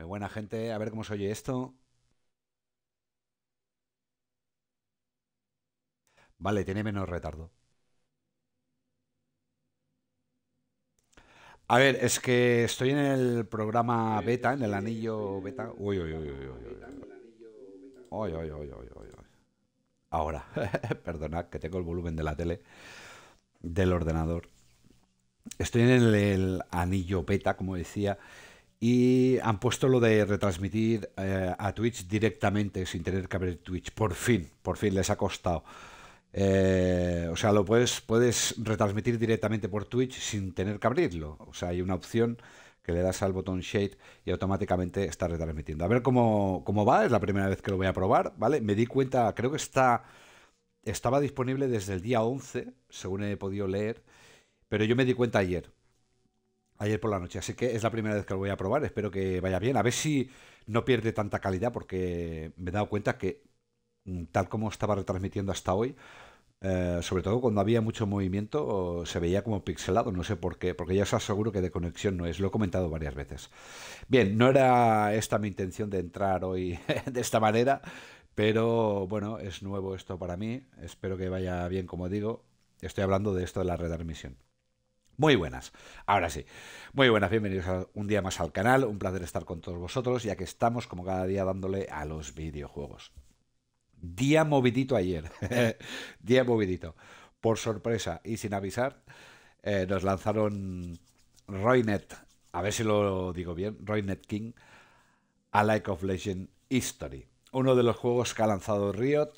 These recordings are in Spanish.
Muy buena gente, a ver cómo se oye esto. Vale, tiene menos retardo. A ver, es que estoy en el programa beta, en el anillo beta. Uy, uy, uy, uy, uy. Uy, Ahora, perdonad que tengo el volumen de la tele, del ordenador. Estoy en el anillo beta, como decía. Y han puesto lo de retransmitir eh, a Twitch directamente sin tener que abrir Twitch. Por fin, por fin les ha costado. Eh, o sea, lo puedes, puedes retransmitir directamente por Twitch sin tener que abrirlo. O sea, hay una opción que le das al botón Shade y automáticamente está retransmitiendo. A ver cómo, cómo va, es la primera vez que lo voy a probar, ¿vale? Me di cuenta, creo que está, estaba disponible desde el día 11, según he podido leer, pero yo me di cuenta ayer, ayer por la noche. Así que es la primera vez que lo voy a probar. Espero que vaya bien. A ver si no pierde tanta calidad, porque me he dado cuenta que mm, tal como estaba retransmitiendo hasta hoy, eh, sobre todo cuando había mucho movimiento, se veía como pixelado, no sé por qué, porque ya os aseguro que de conexión no es, lo he comentado varias veces. Bien, no era esta mi intención de entrar hoy de esta manera, pero bueno, es nuevo esto para mí, espero que vaya bien como digo, estoy hablando de esto de la retransmisión. Muy buenas, ahora sí. Muy buenas, bienvenidos un día más al canal. Un placer estar con todos vosotros, ya que estamos como cada día dándole a los videojuegos. Día movidito ayer, día movidito. Por sorpresa y sin avisar, eh, nos lanzaron Roynet, a ver si lo digo bien, Roynet King, A Like of Legend History. Uno de los juegos que ha lanzado Riot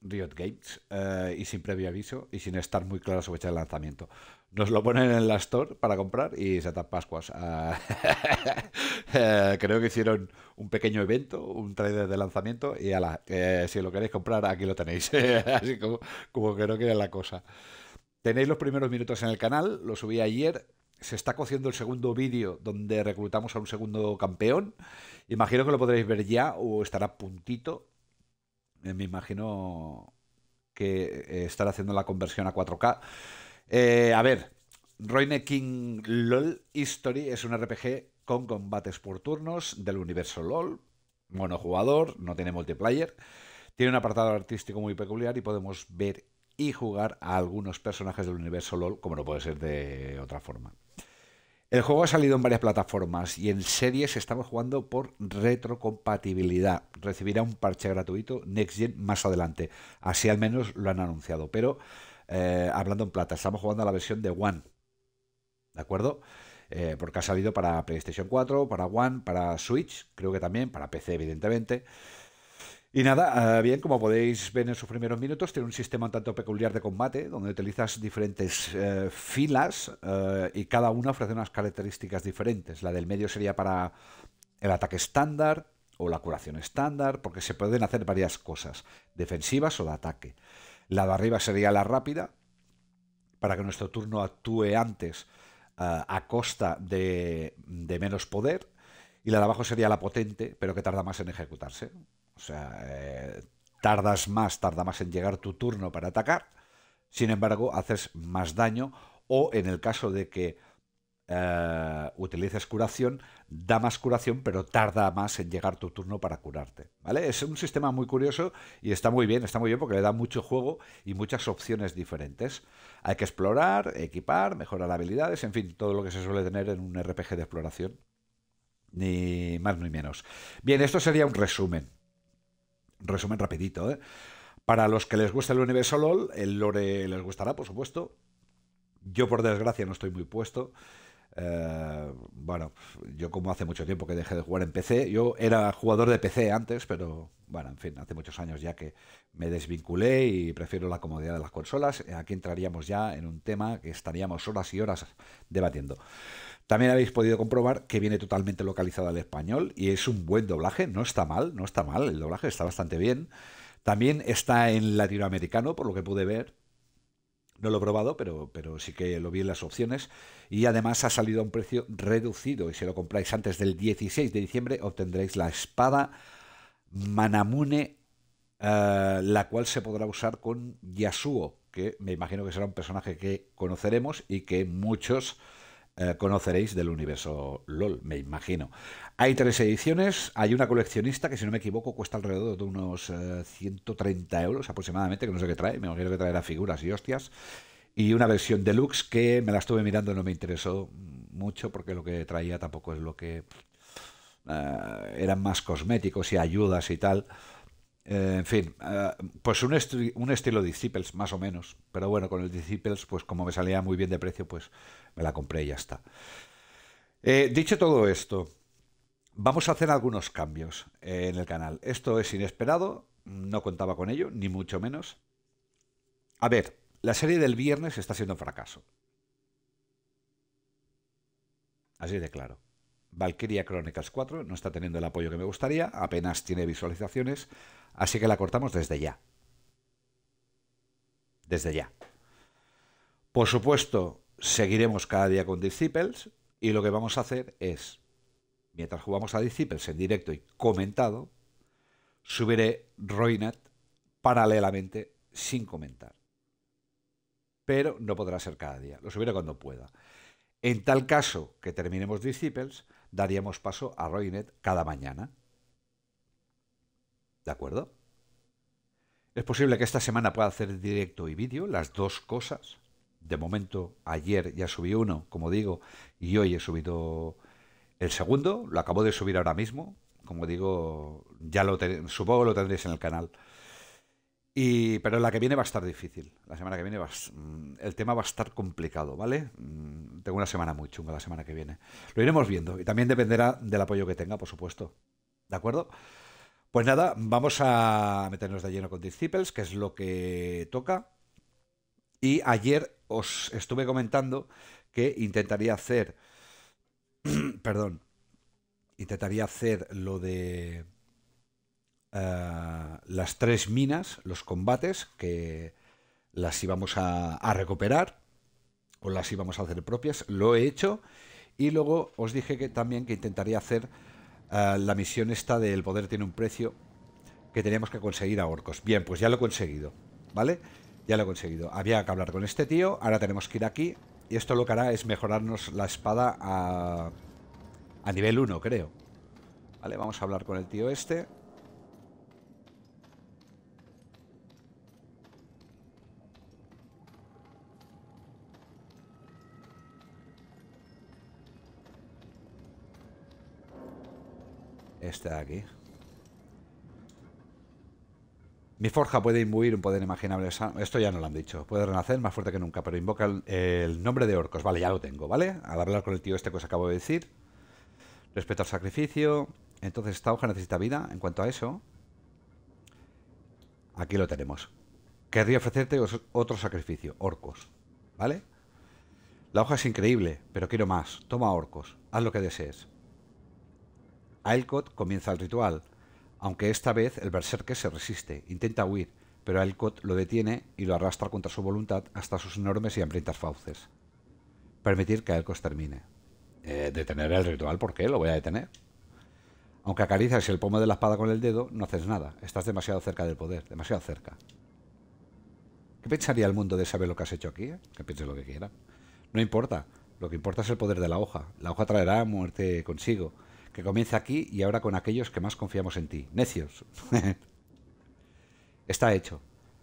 Riot Games eh, y sin previo aviso y sin estar muy claro sobre el lanzamiento. Nos lo ponen en la store para comprar y se atan Pascuas. Eh, creo que hicieron un pequeño evento, un trailer de lanzamiento y ala, si lo queréis comprar, aquí lo tenéis. Así como, como creo que era la cosa. Tenéis los primeros minutos en el canal, lo subí ayer. Se está cociendo el segundo vídeo donde reclutamos a un segundo campeón. Imagino que lo podréis ver ya o estará puntito. Eh, me imagino que eh, estará haciendo la conversión a 4K. Eh, a ver, Roine King LOL History es un RPG con combates por turnos del universo LOL, monojugador, no tiene multiplayer, tiene un apartado artístico muy peculiar y podemos ver y jugar a algunos personajes del universo LOL, como no puede ser de otra forma. El juego ha salido en varias plataformas y en series estamos jugando por retrocompatibilidad. Recibirá un parche gratuito Next Gen más adelante. Así al menos lo han anunciado. Pero eh, hablando en plata, estamos jugando a la versión de One. ¿De acuerdo? Eh, porque ha salido para PlayStation 4, para One, para Switch, creo que también, para PC, evidentemente. Y nada, eh, bien, como podéis ver en sus primeros minutos, tiene un sistema un tanto peculiar de combate, donde utilizas diferentes filas y cada una ofrece unas características diferentes. La del medio sería para el ataque estándar o la curación estándar, porque se pueden hacer varias cosas, defensivas o de ataque. La de arriba sería la rápida, para que nuestro turno actúe antes eh, a costa de, de, menos poder. Y la de abajo sería la potente, pero que tarda más en ejecutarse. O sea, eh, tardas más, tarda más en llegar tu turno para atacar. Sin embargo, haces más daño. O en el caso de que eh, utilices curación, da más curación, pero tarda más en llegar tu turno para curarte. ¿Vale? Es un sistema muy curioso y está muy bien, está muy bien porque le da mucho juego y muchas opciones diferentes. Hay que explorar, equipar, mejorar habilidades, en fin, todo lo que se suele tener en un RPG de exploración. Ni más ni menos. Bien, esto sería un resumen. Un resumen rapidito, ¿eh? Para los que les gusta el universo LOL, el lore les gustará, por supuesto. Yo, por desgracia, no estoy muy puesto. Eh, bueno, yo como hace mucho tiempo que dejé de jugar en PC, yo era jugador de PC antes, pero bueno, en fin, hace muchos años ya que me desvinculé y prefiero la comodidad de las consolas. Eh, aquí entraríamos ya en un tema que estaríamos horas y horas debatiendo. También habéis podido comprobar que viene totalmente localizado al español y es un buen doblaje, no está mal, no está mal, el doblaje está bastante bien. También está en latinoamericano, por lo que pude ver, no lo he probado, pero, pero sí que lo vi en las opciones. Y además ha salido a un precio reducido. Y si lo compráis antes del 16 de diciembre, obtendréis la espada Manamune, eh, la cual se podrá usar con Yasuo, que me imagino que será un personaje que conoceremos y que muchos eh, conoceréis del universo LOL, me imagino. Hay tres ediciones, hay una coleccionista que si no me equivoco cuesta alrededor de unos 130 eh, euros aproximadamente, que no sé qué trae, me imagino que traerá figuras y hostias. Y una versión deluxe que me la estuve mirando y no me interesó mucho porque lo que traía tampoco es lo que... Eh, eran más cosméticos y ayudas y tal. Eh, en fin, eh, pues un, estilo Disciples, más o menos. Pero bueno, con el Disciples, pues como me salía muy bien de precio, pues me la compré y ya está. Eh, dicho todo esto, vamos a hacer algunos cambios en el canal. Esto es inesperado, no contaba con ello, ni mucho menos. A ver, la serie del viernes está siendo un fracaso. Así de claro. Valkyria Chronicles 4 no está teniendo el apoyo que me gustaría, apenas tiene visualizaciones, así que la cortamos desde ya. Desde ya. Por supuesto, seguiremos cada día con Disciples y lo que vamos a hacer es, mientras jugamos a Disciples en directo y comentado, subiré Roinet paralelamente sin comentar. Pero no podrá ser cada día, lo subiré cuando pueda. En tal caso que terminemos Disciples, daríamos paso a Roinet cada mañana. ¿De acuerdo? Es posible que esta semana pueda hacer directo y vídeo, las dos cosas. De momento, ayer ya subí uno, como digo, y hoy he subido el segundo, lo acabo de subir ahora mismo. Como digo, ya lo supongo lo tendréis en el canal pero la que viene va a estar difícil. La semana que viene mm, el tema va a estar complicado, ¿vale? Mm, tengo una semana muy chunga la semana que viene. Lo iremos viendo y también dependerá del apoyo que tenga, por supuesto. ¿De acuerdo? Pues nada, vamos a meternos de lleno con Disciples, que es lo que toca. Y ayer os estuve comentando que intentaría hacer, perdón, intentaría hacer lo de eh, las tres minas, los combates, que las íbamos a, recuperar o las íbamos a hacer propias. Lo he hecho. Y luego os dije que también que intentaría hacer eh, la misión esta del poder tiene un precio que teníamos que conseguir a orcos. Bien, pues ya lo he conseguido, ¿vale? Ya lo he conseguido. Había que hablar con este tío, ahora tenemos que ir aquí. Y esto lo que hará es mejorarnos la espada a, a nivel 1, creo. Vale, vamos a hablar con el tío este. de aquí. Mi forja puede imbuir un poder imaginable. Esto ya no lo han dicho. Puede renacer más fuerte que nunca, pero invoca el, nombre de orcos. Vale, ya lo tengo, ¿vale? Al hablar con el tío este que os acabo de decir. Respeto al sacrificio. Entonces esta hoja necesita vida. En cuanto a eso... Aquí lo tenemos. Querría ofrecerte otro sacrificio. Orcos. ¿Vale? La hoja es increíble, pero quiero más. Toma orcos. Haz lo que desees. Aelcot comienza el ritual, aunque esta vez el berserker se resiste, intenta huir, pero Aelcot lo detiene y lo arrastra contra su voluntad hasta sus enormes y hambrientas fauces. Permitir que Aelcot termine. Eh, detener el ritual, ¿por qué? Lo voy a detener. Aunque acaricias el pomo de la espada con el dedo, no haces nada. Estás demasiado cerca del poder, demasiado cerca. ¿Qué pensaría el mundo de saber lo que has hecho aquí? Eh? Que piense lo que quiera. No importa. Lo que importa es el poder de la hoja. La hoja traerá muerte consigo que comienza aquí y ahora con aquellos que más confiamos en ti. Necios. está hecho.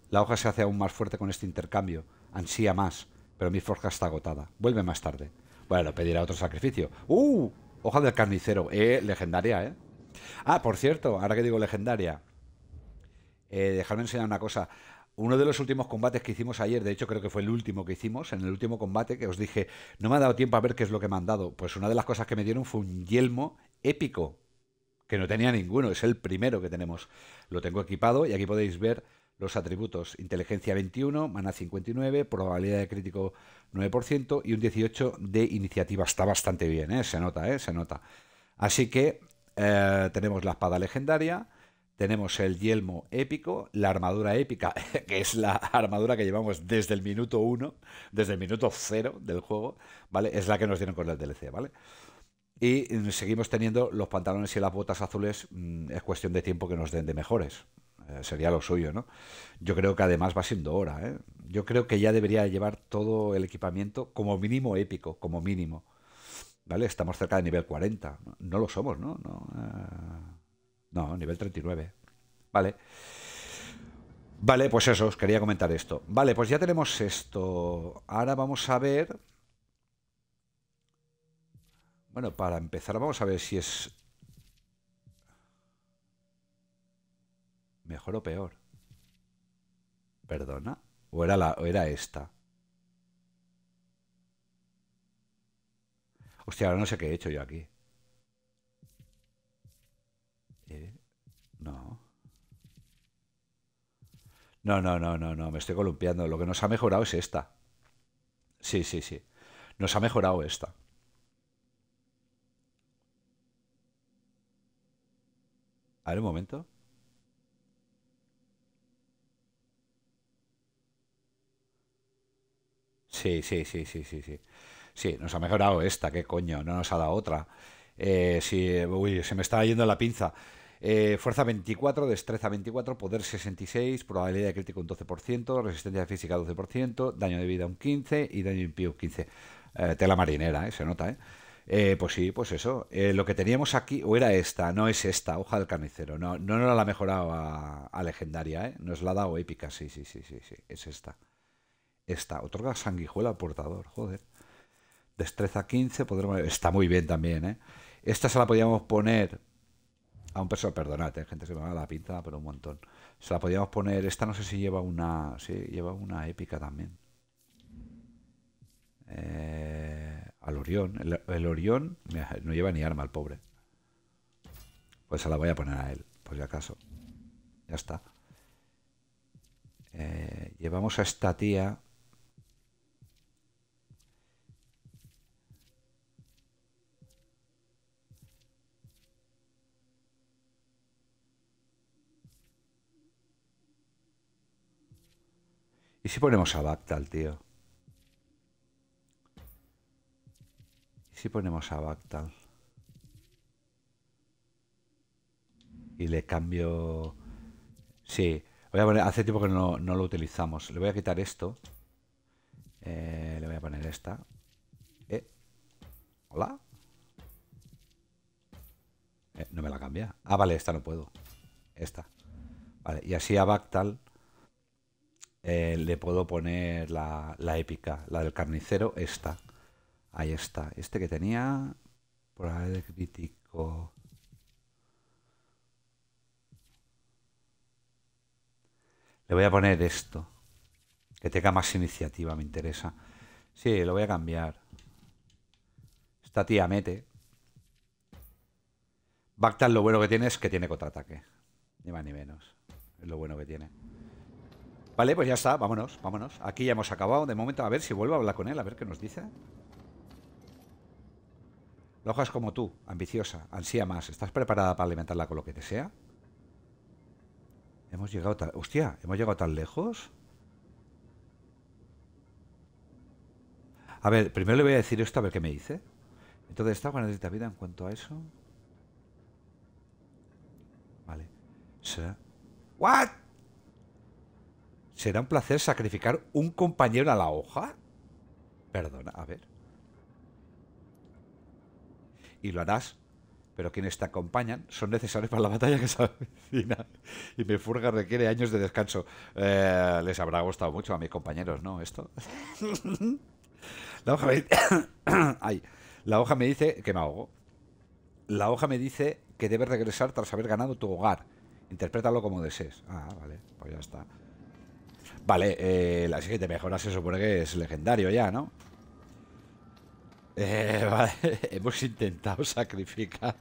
La hoja se hace aún más fuerte con este intercambio. Ansía más, pero mi forja está agotada. Vuelve más tarde. Bueno, pedirá otro sacrificio. ¡Uh! Hoja del carnicero. Eh, legendaria, ¿eh? Ah, por cierto, ahora que digo legendaria. Eh, dejadme enseñar una cosa. Uno de los últimos combates que hicimos ayer, de hecho creo que fue el último que hicimos, en el último combate que os dije, no me ha dado tiempo a ver qué es lo que me han dado. Pues una de las cosas que me dieron fue un yelmo épico, que no tenía ninguno, es el primero que tenemos. Lo tengo equipado y aquí podéis ver los atributos. Inteligencia 21, mana 59, probabilidad de crítico 9% y un 18% de iniciativa. Está bastante bien, ¿eh? se nota, ¿eh? se nota. Así que eh, tenemos la espada legendaria, tenemos el yelmo épico, la armadura épica, que es la armadura que llevamos desde el minuto 1, desde el minuto 0 del juego, ¿vale? Es la que nos dieron con el DLC, ¿vale? vale y seguimos teniendo los pantalones y las botas azules, mm, es cuestión de tiempo que nos den de mejores. Eh, sería lo suyo, ¿no? Yo creo que además va siendo hora, ¿eh? Yo creo que ya debería llevar todo el equipamiento como mínimo épico, como mínimo. ¿Vale? Estamos cerca de nivel 40. No, lo somos, ¿no? No, eh, no, nivel 39. Vale. Vale, pues eso, os quería comentar esto. Vale, pues ya tenemos esto. Ahora vamos a ver... Bueno, para empezar vamos a ver si es mejor o peor. ¿Perdona? ¿O era, la, era esta? Hostia, ahora no sé qué he hecho yo aquí. ¿Eh? No. No, no, no, no, no, me estoy columpiando. Lo que nos ha mejorado es esta. Sí, sí, sí. Nos ha mejorado esta. A ver un momento. Sí, sí, sí, sí, sí, sí. Sí, nos ha mejorado esta, qué coño, no nos ha dado otra. Eh, sí, eh, uy, se me está yendo la pinza. Eh, fuerza 24, destreza 24, poder 66, probabilidad de crítico un 12%, resistencia física 12%, daño de vida un 15% y daño impío un 15%. tela marinera, se nota, ¿eh? Eh, pues sí, pues eso. Eh, lo que teníamos aquí, o era esta, no es esta, hoja del carnicero. No, no nos la ha mejorado a, legendaria, ¿eh? es la ha dado épica, sí, sí, sí, sí, sí. Es esta. Esta, otorga sanguijuela portador, joder. Destreza 15, podremos... Está muy bien también, ¿eh? Esta se la podíamos poner a un personaje, perdonad, ¿eh? gente se me va la pinta, pero un montón. Se la podíamos poner, esta no sé si lleva una, sí, lleva una épica también. Eh al Orión. El, Orión no lleva ni arma, al pobre. Pues se la voy a poner a él, por si acaso. Ya está. Eh, llevamos a esta tía. ¿Y si ponemos a Bactal, tío? si ponemos a Bactal? Y le cambio... Sí, voy a poner... Hace tiempo que no, lo utilizamos. Le voy a quitar esto. Eh, le voy a poner esta. Eh, ¿Hola? Eh, no me la cambia. Ah, vale, esta no puedo. Esta. Vale, y así a Bactal le puedo poner la, la épica, la del carnicero, esta. Ahí está. Este que tenía. por crítico. Le voy a poner esto. Que tenga más iniciativa, me interesa. Sí, lo voy a cambiar. Esta tía mete. Bactal lo bueno que tiene es que tiene contraataque. Ni más ni menos. Es lo bueno que tiene. Vale, pues ya está. Vámonos, vámonos. Aquí ya hemos acabado. De momento, a ver si vuelvo a hablar con él, a ver qué nos dice. La hoja es como tú, ambiciosa, ansía más. ¿Estás preparada para alimentarla con lo que te Hemos llegado tan... Hostia, ¿hemos llegado tan lejos? A ver, primero le voy a decir esto a ver qué me dice. Entonces, ¿está buena necesita vida en cuanto a eso? Vale. ¿Será... ¿What? ¿Será un placer sacrificar un compañero a la hoja? Perdona, a ver y lo harás, pero quienes te acompañan son necesarios para la batalla que se avecina. Y mi furga requiere años de descanso. Eh, les habrá gustado mucho a mis compañeros, ¿no? Esto. la, hoja me... Ay, la hoja me dice que me ahogo. La hoja me dice que debes regresar tras haber ganado tu hogar. Interprétalo como desees. Ah, vale, pues ya está. Vale, eh, la siguiente mejora se supone que es legendario ya, ¿no? Eh, vale. Hemos intentado sacrificar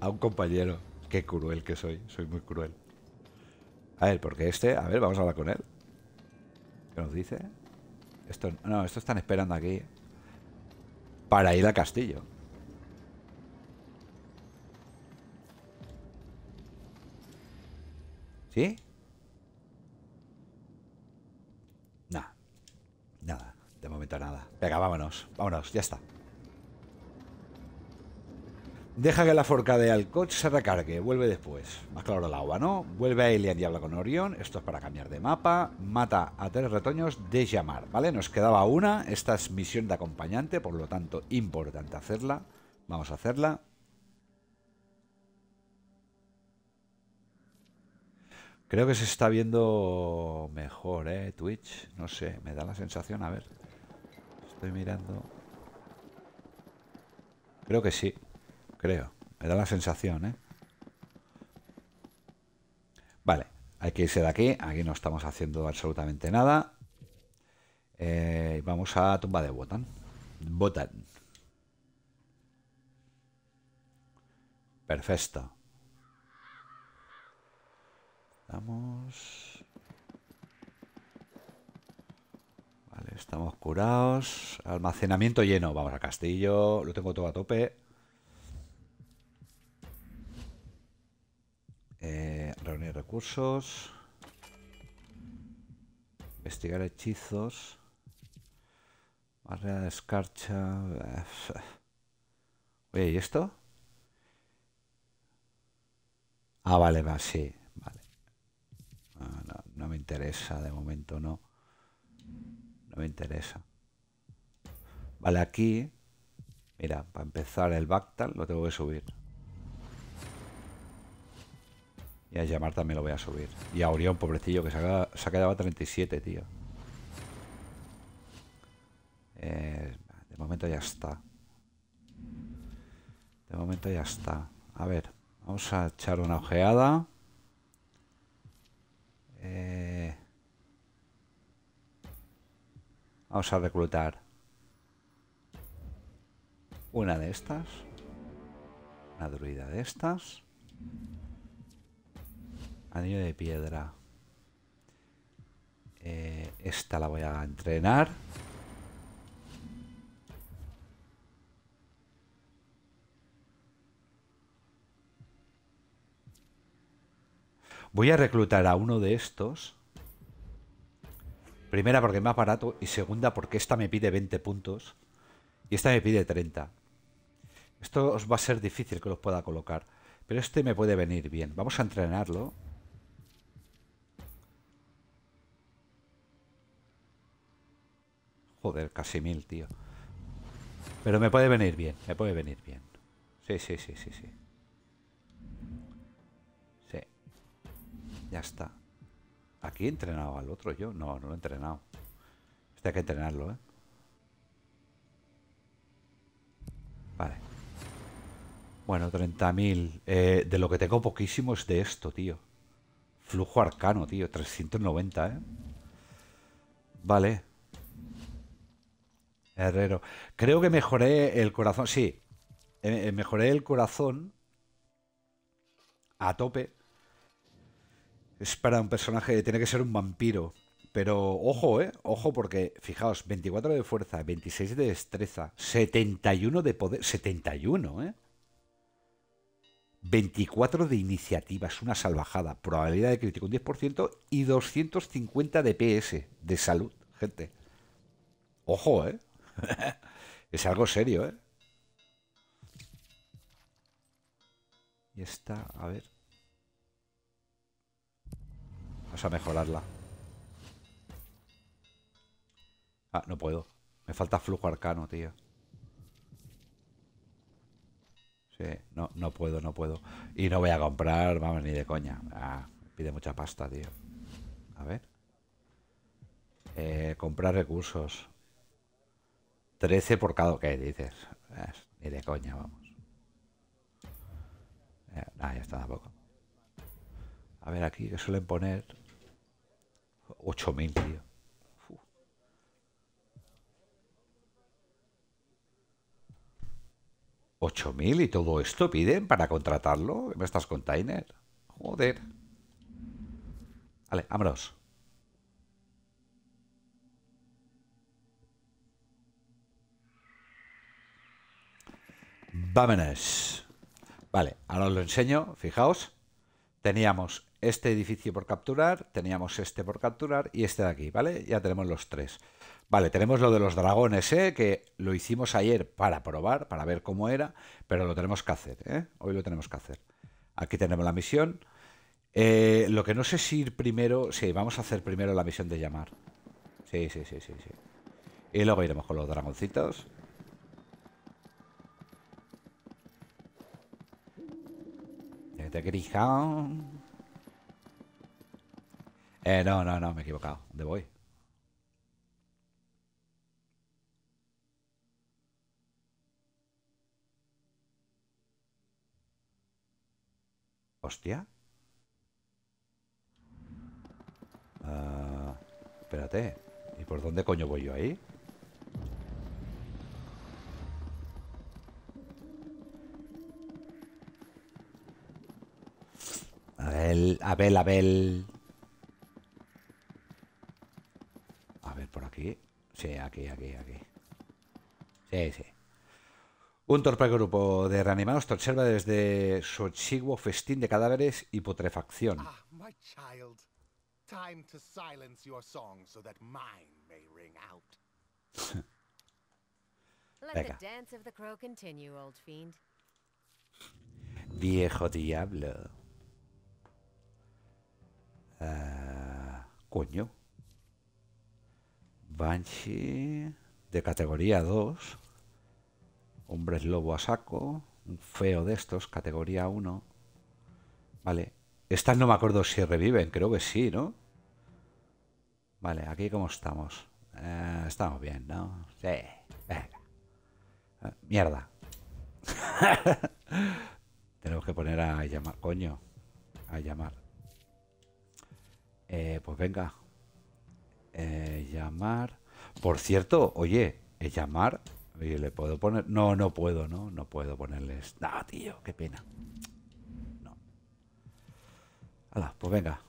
a un compañero. Qué cruel que soy, soy muy cruel. A ver, porque este... A ver, vamos a hablar con él. ¿Qué nos dice? Esto, no, esto están esperando aquí. Para ir al castillo. ¿Sí? meta nada. Venga, vámonos. Vámonos, ya está. Deja que la forca de Alcott se recargue. Vuelve después. Más claro el agua, ¿no? Vuelve a Elian y habla con Orion. Esto es para cambiar de mapa. Mata a tres retoños de llamar, ¿vale? Nos quedaba una. Esta es misión de acompañante, por lo tanto, importante hacerla. Vamos a hacerla. Creo que se está viendo mejor, ¿eh? Twitch. No sé, me da la sensación. A ver. Estoy mirando. Creo que sí. Creo. Me da la sensación, ¿eh? Vale. Hay que irse de aquí. Aquí no estamos haciendo absolutamente nada. Eh, vamos a tumba de Botan. Botan. Perfecto. Vamos. Estamos curados. Almacenamiento lleno. Vamos al castillo. Lo tengo todo a tope. Eh, reunir recursos. Investigar hechizos. Barrera de escarcha. Oye, ¿y esto? Ah, vale, va, sí. Vale. no me interesa de momento, no. No me interesa. Vale, aquí... Mira, para empezar el Bactal lo tengo que subir. Y a llamar también lo voy a subir. Y a Orión, pobrecillo, que se ha, quedado 37, tío. Eh, de momento ya está. De momento ya está. A ver, vamos a echar una ojeada. Eh, Vamos a reclutar una de estas. Una druida de estas. Anillo de piedra. Eh, esta la voy a entrenar. Voy a reclutar a uno de estos Primera porque es más barato y segunda porque esta me pide 20 puntos y esta me pide 30. Esto os va a ser difícil que los pueda colocar, pero este me puede venir bien. Vamos a entrenarlo. Joder, casi mil, tío. Pero me puede venir bien, me puede venir bien. Sí, sí, sí, sí, sí. Sí. Ya está. Aquí he entrenado al otro yo. No, no lo he entrenado. Este hay que entrenarlo, ¿eh? Vale. Bueno, 30.000. Eh, de lo que tengo poquísimo es de esto, tío. Flujo arcano, tío. 390, ¿eh? Vale. Herrero. Creo que mejoré el corazón. Sí. Eh, eh, mejoré el corazón a tope es para un personaje, tiene que ser un vampiro. Pero ojo, ¿eh? Ojo porque, fijaos, 24 de fuerza, 26 de destreza, 71 de poder... 71, ¿eh? 24 de iniciativa, es una salvajada. Probabilidad de crítico un 10% y 250 de PS, de salud, gente. Ojo, ¿eh? es algo serio, ¿eh? Y está, a ver a mejorarla. Ah, no puedo. Me falta flujo arcano, tío. Sí, no, no puedo, no puedo. Y no voy a comprar, vamos, ni de coña. Ah, pide mucha pasta, tío. A ver. Eh, comprar recursos. 13 por cada que dices. ni de coña, vamos. Eh, ya está, tampoco. A ver, aquí que suelen poner 8000, tío. ¿8000 y todo esto piden para contratarlo? ¿Me estás container? Joder. Vale, vámonos. Vámonos. Vale, ahora os lo enseño, fijaos. Teníamos este edificio por capturar, teníamos este por capturar y este de aquí, ¿vale? Ya tenemos los tres. Vale, tenemos lo de los dragones, ¿eh? que lo hicimos ayer para probar, para ver cómo era, pero lo tenemos que hacer, ¿eh? hoy lo tenemos que hacer. Aquí tenemos la misión. Eh, lo que no sé si ir primero... Sí, vamos a hacer primero la misión de llamar. Sí, sí, sí, sí, sí. Y luego iremos con los dragoncitos. de Eh, no, no, no, me he equivocado. ¿Dónde voy? Hostia. Ah, espérate. ¿Y por dónde coño voy yo ahí? Abel, Abel, Abel. A ver, por aquí. Sí, aquí, aquí, aquí. Sí, sí. Un torpe grupo de reanimados te observa desde su exiguo festín de cadáveres y putrefacción. Ah, my child. Time to silence your song so that mine may ring out. Let the dance of the crow continue, old fiend. Viejo diablo. Ah, coño. Banshee de categoría 2. Hombres lobo a saco. Un feo de estos, categoría 1. Vale. Estas no me acuerdo si reviven, creo que sí, ¿no? Vale, aquí como estamos. Eh, estamos bien, ¿no? Sí, ah, mierda. Tenemos que poner a llamar, coño. A llamar. Eh, pues venga. Eh, llamar. Por cierto, oye, eh, llamar. Oye, le puedo poner. No, no puedo, ¿no? No puedo ponerles. No, tío, qué pena. No. Hala, pues venga.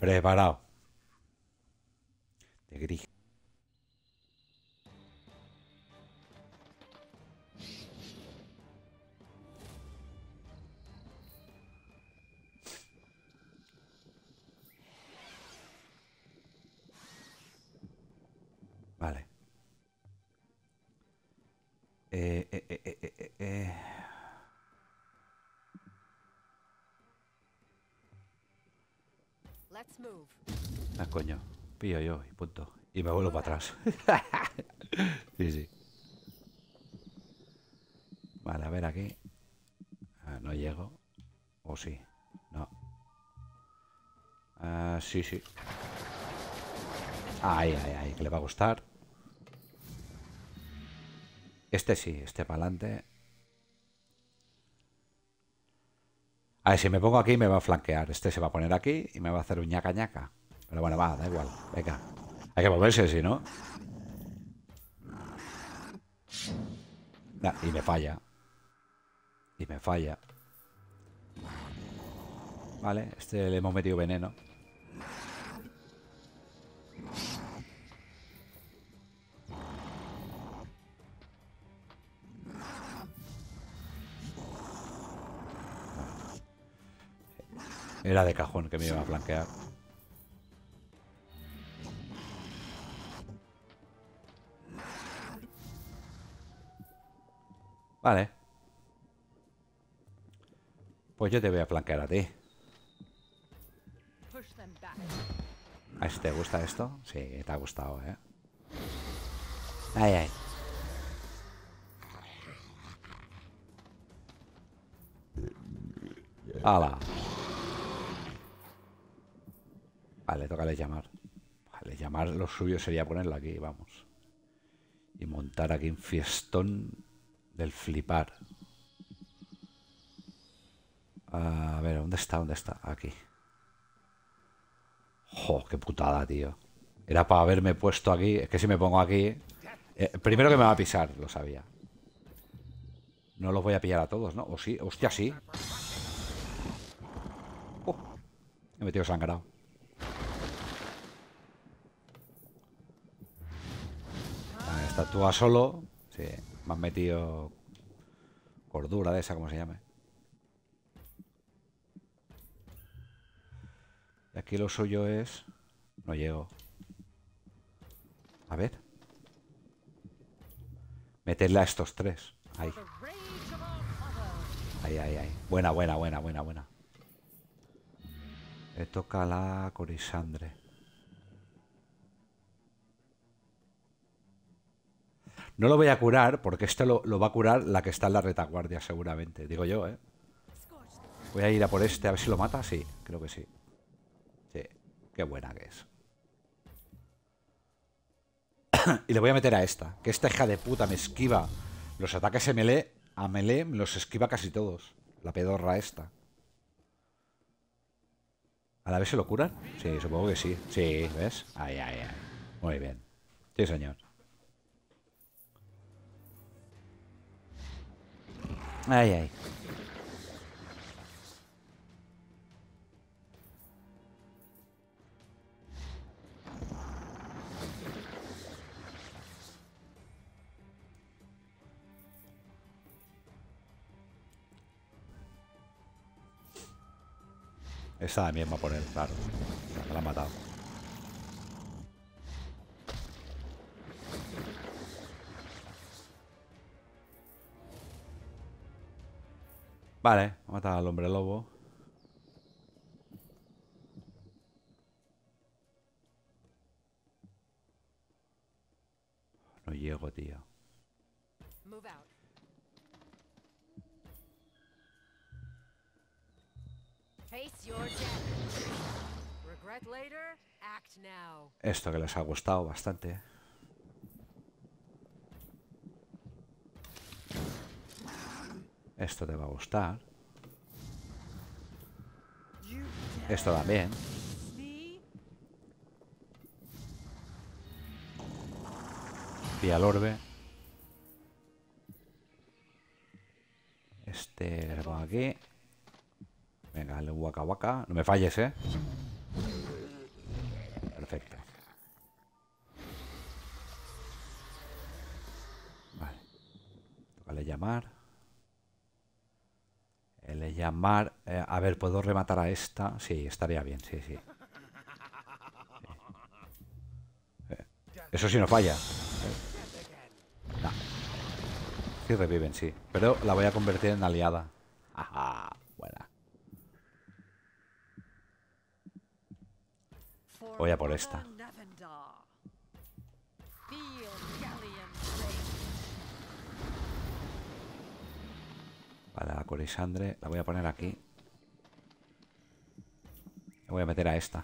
Preparado. De gris. Eh, eh, eh, ah, coño. Pillo yo y punto. Y me vuelvo para atrás. sí, sí. Vale, a ver aquí. no llego. ¿O sí? No. Ah, sí, sí. Ay ay ay Que le va a gustar. Este sí, este para adelante. A ver, si me pongo aquí me va a flanquear. Este se va a poner aquí y me va a hacer un ñaca ñaca. Pero bueno, va, da igual. Venga. Hay que moverse, si no. y me falla. Y me falla. Vale, este le hemos metido veneno. Era de cajón que me iba a flanquear. Vale. Pues yo te voy a flanquear a ti. A si este te gusta esto. Sí, te ha gustado, ¿eh? Ay, ay. ¡Hala! Vale, ah, toca ah, le llamar. Vale, llamar lo suyo sería ponerla aquí, vamos. Y montar aquí un fiestón del flipar. A ver, ¿dónde está? ¿Dónde está? Aquí. Jo, qué putada, tío. Era para haberme puesto aquí. Es que si me pongo aquí. Eh, primero que me va a pisar, lo sabía. No los voy a pillar a todos, ¿no? O sí, hostia, sí. me uh, he metido sangrado. Tatúa solo. Sí, me han metido cordura de esa, como se llame. Y aquí lo suyo es... No llego. A ver. Meterle a estos tres. Ahí. Ahí, ahí, ahí. Buena, buena, buena, buena, buena. Le toca la corisandre. No lo voy a curar, porque esto lo, va a curar la que está en la retaguardia, seguramente. Digo yo, ¿eh? Voy a ir a por este, a ver si lo mata. Sí, creo que sí. Sí, qué buena que es. y le voy a meter a esta, que esta hija de puta me esquiva los ataques a melee. A melee los esquiva casi todos. La pedorra esta. ¿A la vez se lo curan? Sí, supongo que sí. Sí, ¿ves? Ahí, ahí, ahí. Muy bien. Sí, señor. Ay, ay. Esa también va a poner, claro. La ha matado. Vale, matar al hombre lobo. No llego, tío. Esto que les ha gustado bastante. ¿eh? Esto te va a gustar. Esto también. Y al orbe. Este lo aquí. Venga, el waka No me falles, ¿eh? Perfecto. Vale. Vale llamar. El llamar... Eh, a ver, ¿puedo rematar a esta? Sí, estaría bien, sí, sí. Eh, eso sí no falla. Eh, no. Sí reviven, sí. Pero la voy a convertir en aliada. Ajá, buena. Voy a por esta. Para la Corisandre la voy a poner aquí. La voy a meter a esta.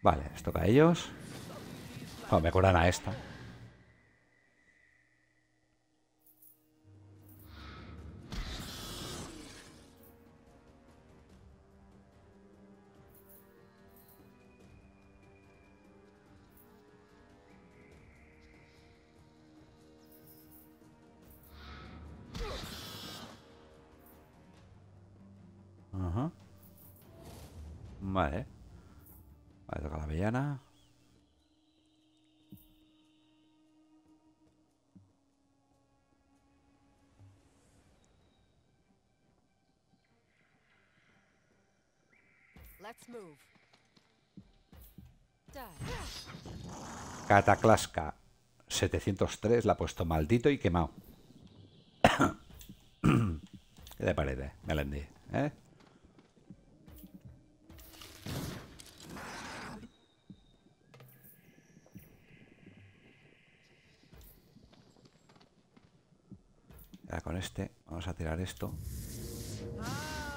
Vale, esto toca ellos. me curan a esta. Cataclasca 703 la ha puesto maldito y quemado. ¿Qué te parece, Melendi? ¿Eh? con este, vamos a tirar esto.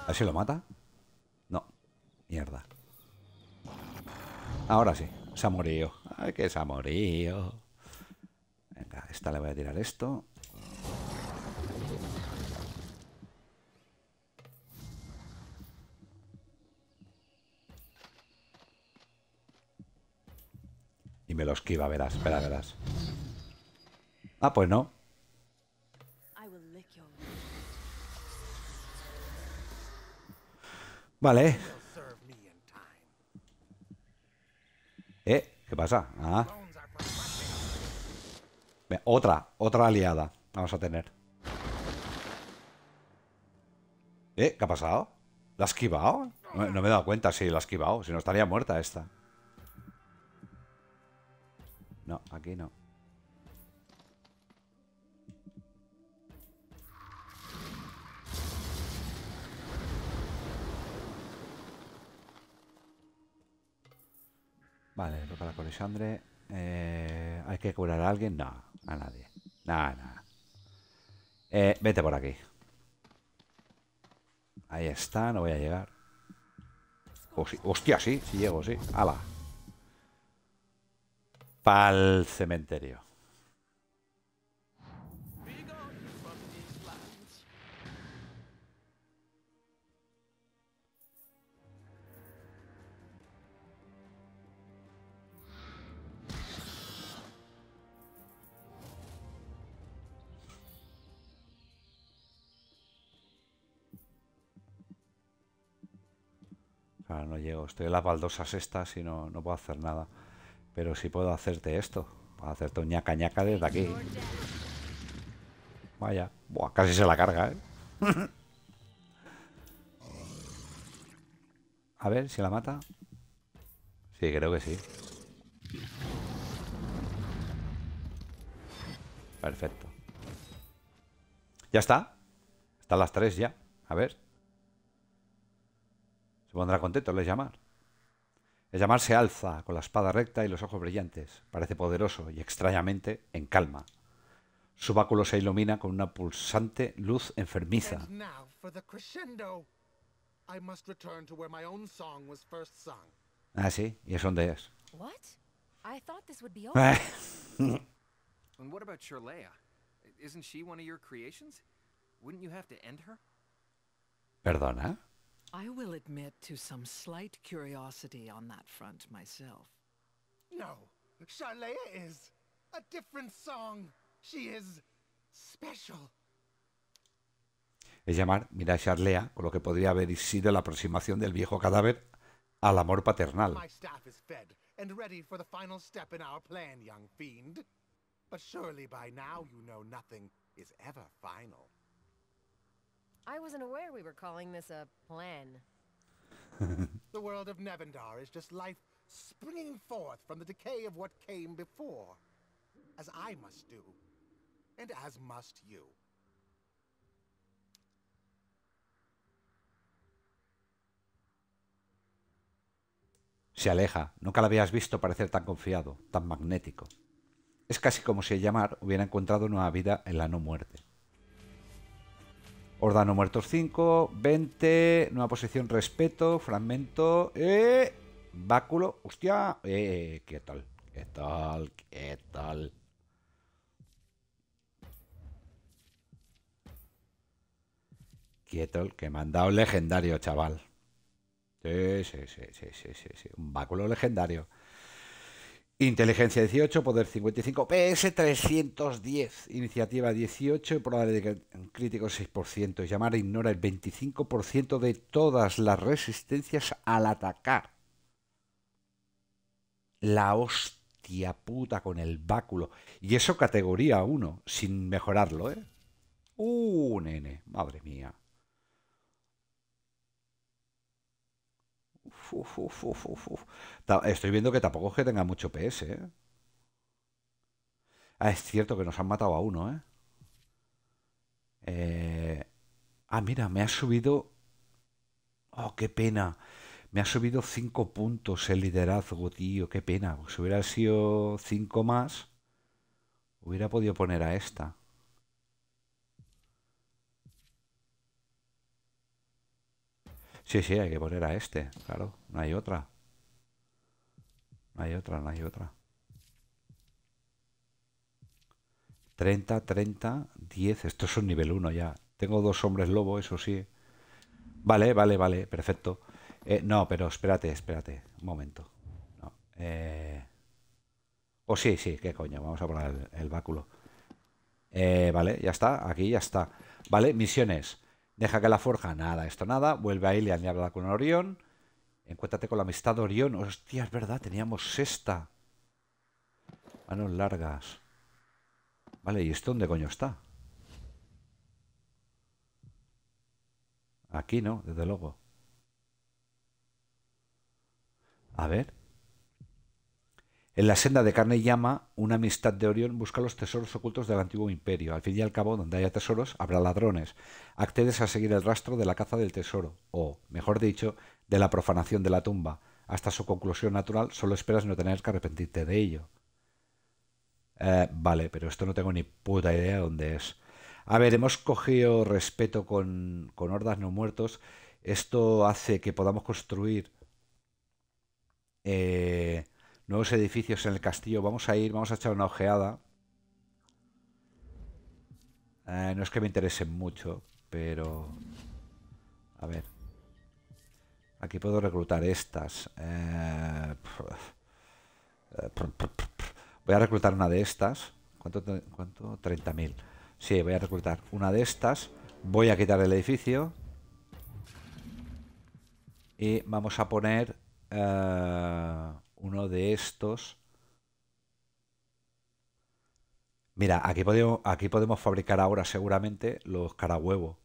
Así lo mata. Mierda. Ahora sí. se ha morido Ay, que se ha morido Venga, esta le voy a tirar esto. Y me lo esquiva, verás, verás, verás. Ah, pues no. Vale. ¿Eh? ¿Qué pasa? Ah. otra, otra aliada vamos a tener. ¿Eh? ¿Qué ha pasado? ¿La ha esquivado? No, me he dado cuenta si la ha esquivado. Si no, estaría muerta esta. No, aquí no. Vale, para con eh, ¿Hay que curar a alguien? No, a nadie. Nada, nada. Eh, vete por aquí. Ahí está, no voy a llegar. Oh, Hostia, sí, sí llego, sí. ¡Hala! Ah, Pa'l cementerio. no llego. Estoy en las baldosas estas y no, no puedo hacer nada. Pero sí puedo hacerte esto. Puedo hacerte un ñaca ñaca desde aquí. Vaya. Buah, casi se la carga, ¿eh? A ver si la mata. Sí, creo que sí. Perfecto. Ya está. Están las tres ya. A ver. Se pondrá contento al llamar. El llamar se alza con la espada recta y los ojos brillantes. Parece poderoso y extrañamente en calma. Su báculo se ilumina con una pulsante luz enfermiza. Ah, sí, y es donde es. ¿Perdona? I will admit to some slight curiosity on that front myself. No, Charlea is a different song. She is special. Es llamar, mira, Charlea, con lo que podría haber sido la aproximación del viejo cadáver al amor paternal. My staff is fed and ready for the final step in our plan, young fiend. But surely by now you know nothing is ever final. I wasn't aware we were calling this a plan. the world of Nevendar is just life springing forth from the decay of what came before. As I must do. And as must you. Se aleja. Nunca la habías visto parecer tan confiado, tan magnético. Es casi como si el llamar hubiera encontrado nueva vida en la no muerte. Ordano muertos 5, 20, nueva posición respeto, fragmento, eh, báculo, hostia, eh, eh, ¿qué tal? ¿Qué tal? ¿Qué tal? ¿Qué tal? Que me han dado legendario, chaval. Sí, sí, sí, sí, sí, sí, sí. un báculo legendario. Inteligencia 18, Poder 55, PS 310, Iniciativa 18 probable de crítico 6%. Llamar ignora el 25% de todas las resistencias al atacar. La hostia puta con el báculo. Y eso categoría 1, sin mejorarlo, ¿eh? Uh, nene, madre mía. Estoy viendo que tampoco es que tenga mucho PS, ¿eh? ah, es cierto que nos han matado a uno, ¿eh? ¿eh? Ah, mira, me ha subido... Oh, qué pena. Me ha subido 5 puntos el liderazgo, tío. Qué pena. Si hubiera sido 5 más, hubiera podido poner a esta. Sí, sí, hay que poner a este, claro. No hay otra. No hay otra, no hay otra. 30, 30, 10. Esto es un nivel 1 ya. Tengo dos hombres lobo, eso sí. Vale, vale, vale, perfecto. Eh, no, pero espérate, espérate. Un momento. O eh, oh, sí, sí, qué coño. Vamos a poner el, báculo. Eh, vale, ya está. Aquí ya está. Vale, misiones. Deja que la forja, nada, esto nada. Vuelve a Ilian y habla con Orión. Encuéntrate con la amistad de Orión. Hostia, es verdad, teníamos sexta. Manos largas. Vale, ¿y esto dónde coño está? Aquí no, desde luego. A ver. En la senda de carne y llama, una amistad de Orión busca los tesoros ocultos del antiguo imperio. Al fin y al cabo, donde haya tesoros, habrá ladrones. Accedes a seguir el rastro de la caza del tesoro, o, mejor dicho, de la profanación de la tumba. Hasta su conclusión natural, solo esperas no tener que arrepentirte de ello. Eh, vale, pero esto no tengo ni puta idea de dónde es. A ver, hemos cogido respeto con, con hordas no muertos. Esto hace que podamos construir... Eh, nuevos edificios en el castillo. Vamos a ir, vamos a echar una ojeada. Eh, no es que me interesen mucho, pero... A ver. Aquí puedo reclutar estas. Eh, eh, voy a reclutar una de estas. ¿Cuánto? cuánto? 30.000. Sí, voy a reclutar una de estas. Voy a quitar el edificio. Y vamos a poner uno de estos. Mira, aquí podemos, aquí podemos fabricar ahora seguramente los carahuevos.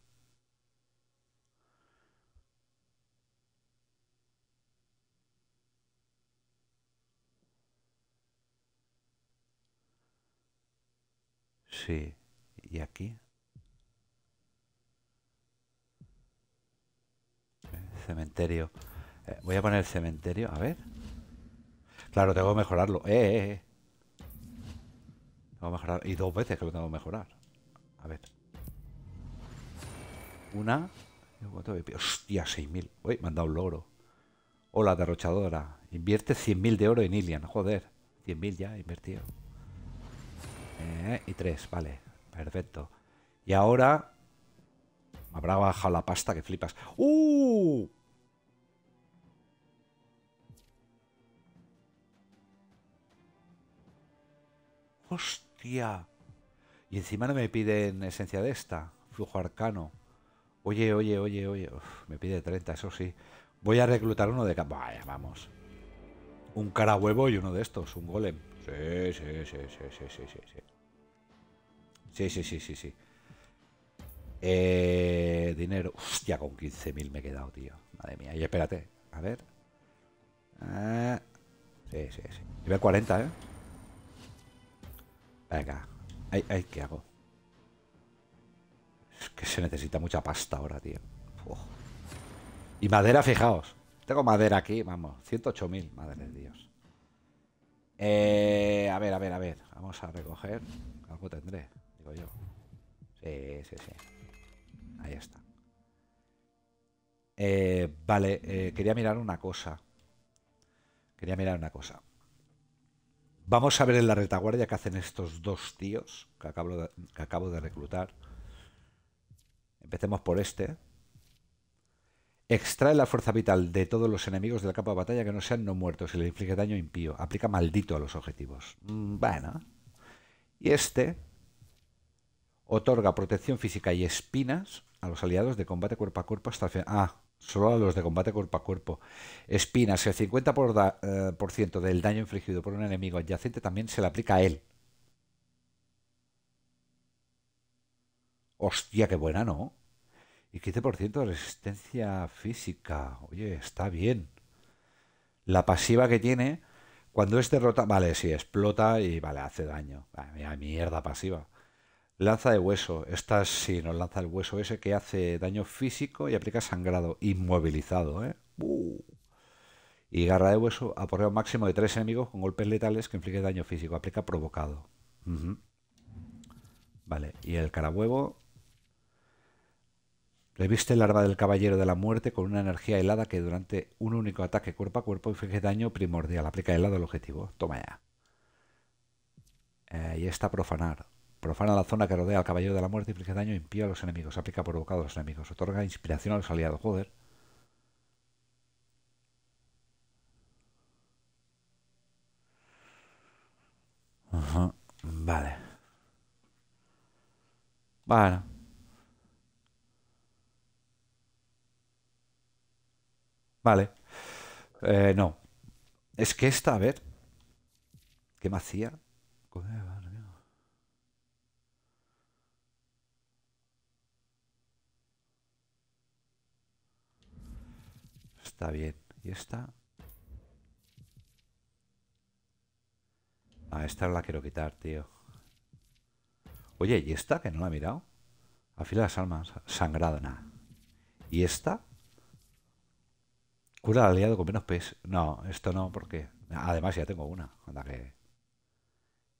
Sí, y aquí. Eh, cementerio. Eh, voy a poner cementerio, a ver. Claro, tengo que mejorarlo. Eh, eh, eh, Tengo que mejorar. Y dos veces que lo tengo que mejorar. A ver. Una. Hostia, 6.000. Uy, me han dado un logro. Hola, derrochadora. Invierte 100.000 de oro en Ilian. Joder. 100.000 ya, invertido. Eh, y tres, vale. Perfecto. Y ahora... Me Habrá bajado la pasta que flipas. ¡Uh! ¡Hostia! Y encima no me piden esencia de esta, flujo arcano. Oye, oye, oye, oye. me pide 30, eso sí. Voy a reclutar uno de campo Vaya, vamos. Un cara huevo y uno de estos, un golem. Sí, sí, sí, sí, sí, sí, sí. Sí, sí, sí, sí, Eh, dinero. Hostia, con 15.000 me he quedado, tío. Madre mía. Y espérate. A ver. Eh, sí, sí, sí. Nivel 40, ¿eh? Venga. ¿qué hago? Es que se necesita mucha pasta ahora, tío. Y madera, fijaos. Tengo madera aquí, vamos. 108.000, madre de Dios. Eh, a ver, a ver, a ver. Vamos a recoger. Algo tendré, digo yo. Sí, sí, sí. Ahí está. Eh, vale, eh, quería mirar una cosa. Quería mirar una cosa. Vamos a ver en la retaguardia qué hacen estos dos tíos que acabo de, reclutar. Empecemos por este. Extrae la fuerza vital de todos los enemigos la capa de batalla que no sean no muertos y le inflige daño impío. Aplica maldito a los objetivos. Mm, bueno. Y este otorga protección física y espinas a los aliados de combate cuerpo a cuerpo hasta el final. Ah, solo a los de combate cuerpo a cuerpo. Espinas, el 50% eh, del daño infligido por un enemigo adyacente también se le aplica a él. Hostia, qué buena, ¿no? Y 15% de resistencia física. Oye, está bien. La pasiva que tiene cuando es derrota... Vale, sí, explota y vale, hace daño. Vale, mierda pasiva. Lanza de hueso. Esta sí nos lanza el hueso ese que hace daño físico y aplica sangrado. Inmovilizado, ¿eh? Uh. Y garra de hueso. Aporreo máximo de tres enemigos con golpes letales que inflige daño físico. Aplica provocado. Vale. Y el Le Reviste el arma del caballero de la muerte con una energía helada que durante un único ataque cuerpo a cuerpo inflige daño primordial. Aplica helado al objetivo. Toma ya. Eh, y está profanar. Profana la zona que rodea al caballero de la muerte, y inflige daño impío a los enemigos, aplica provocado a los enemigos, otorga inspiración a los aliados, joder. Vale. Vale. Vale. Eh, no. Es que esta, a ver. ¿Qué me hacía? Joder, está bien. ¿Y esta? Ah, esta la quiero quitar, tío. Oye, ¿y esta que no la he mirado? Afila las almas, sangrada, nada. ¿Y esta? Cura al aliado con menos peso. No, esto no, porque... Además ya tengo una. que...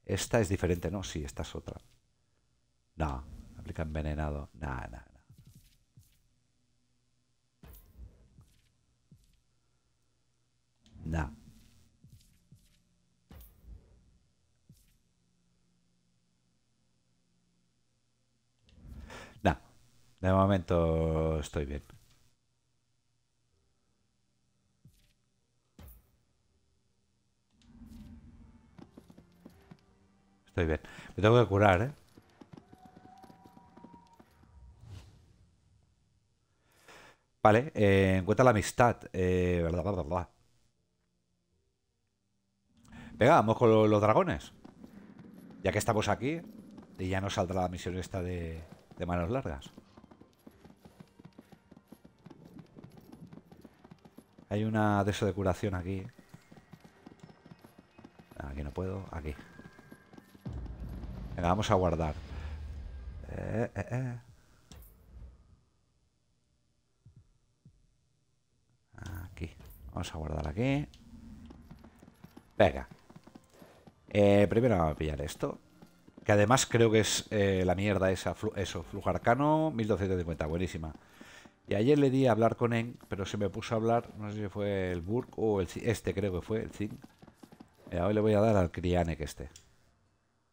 Esta es diferente, ¿no? Sí, esta es otra. No, aplica envenenado. Nada, nada. da. de momento estoy bien. Estoy bien. Me tengo que curar, ¿eh? Vale, eh, encuentra la amistad. Eh, verdad, bla, Venga, vamos con los dragones. Ya que estamos aquí, y ya no saldrá la misión esta de, manos largas. Hay una de eso de curación aquí. Aquí no puedo, aquí. Venga, vamos a guardar. Eh, eh, eh. Aquí. Vamos a guardar aquí. Venga. Eh, primero vamos a pillar esto. Que además creo que es eh, la mierda esa. eso, flujo arcano, 1250, buenísima. Y ayer le di a hablar con él, pero se me puso a hablar, no sé si fue el Burk o el este creo que fue, el Zing. Eh, hoy le voy a dar al que este.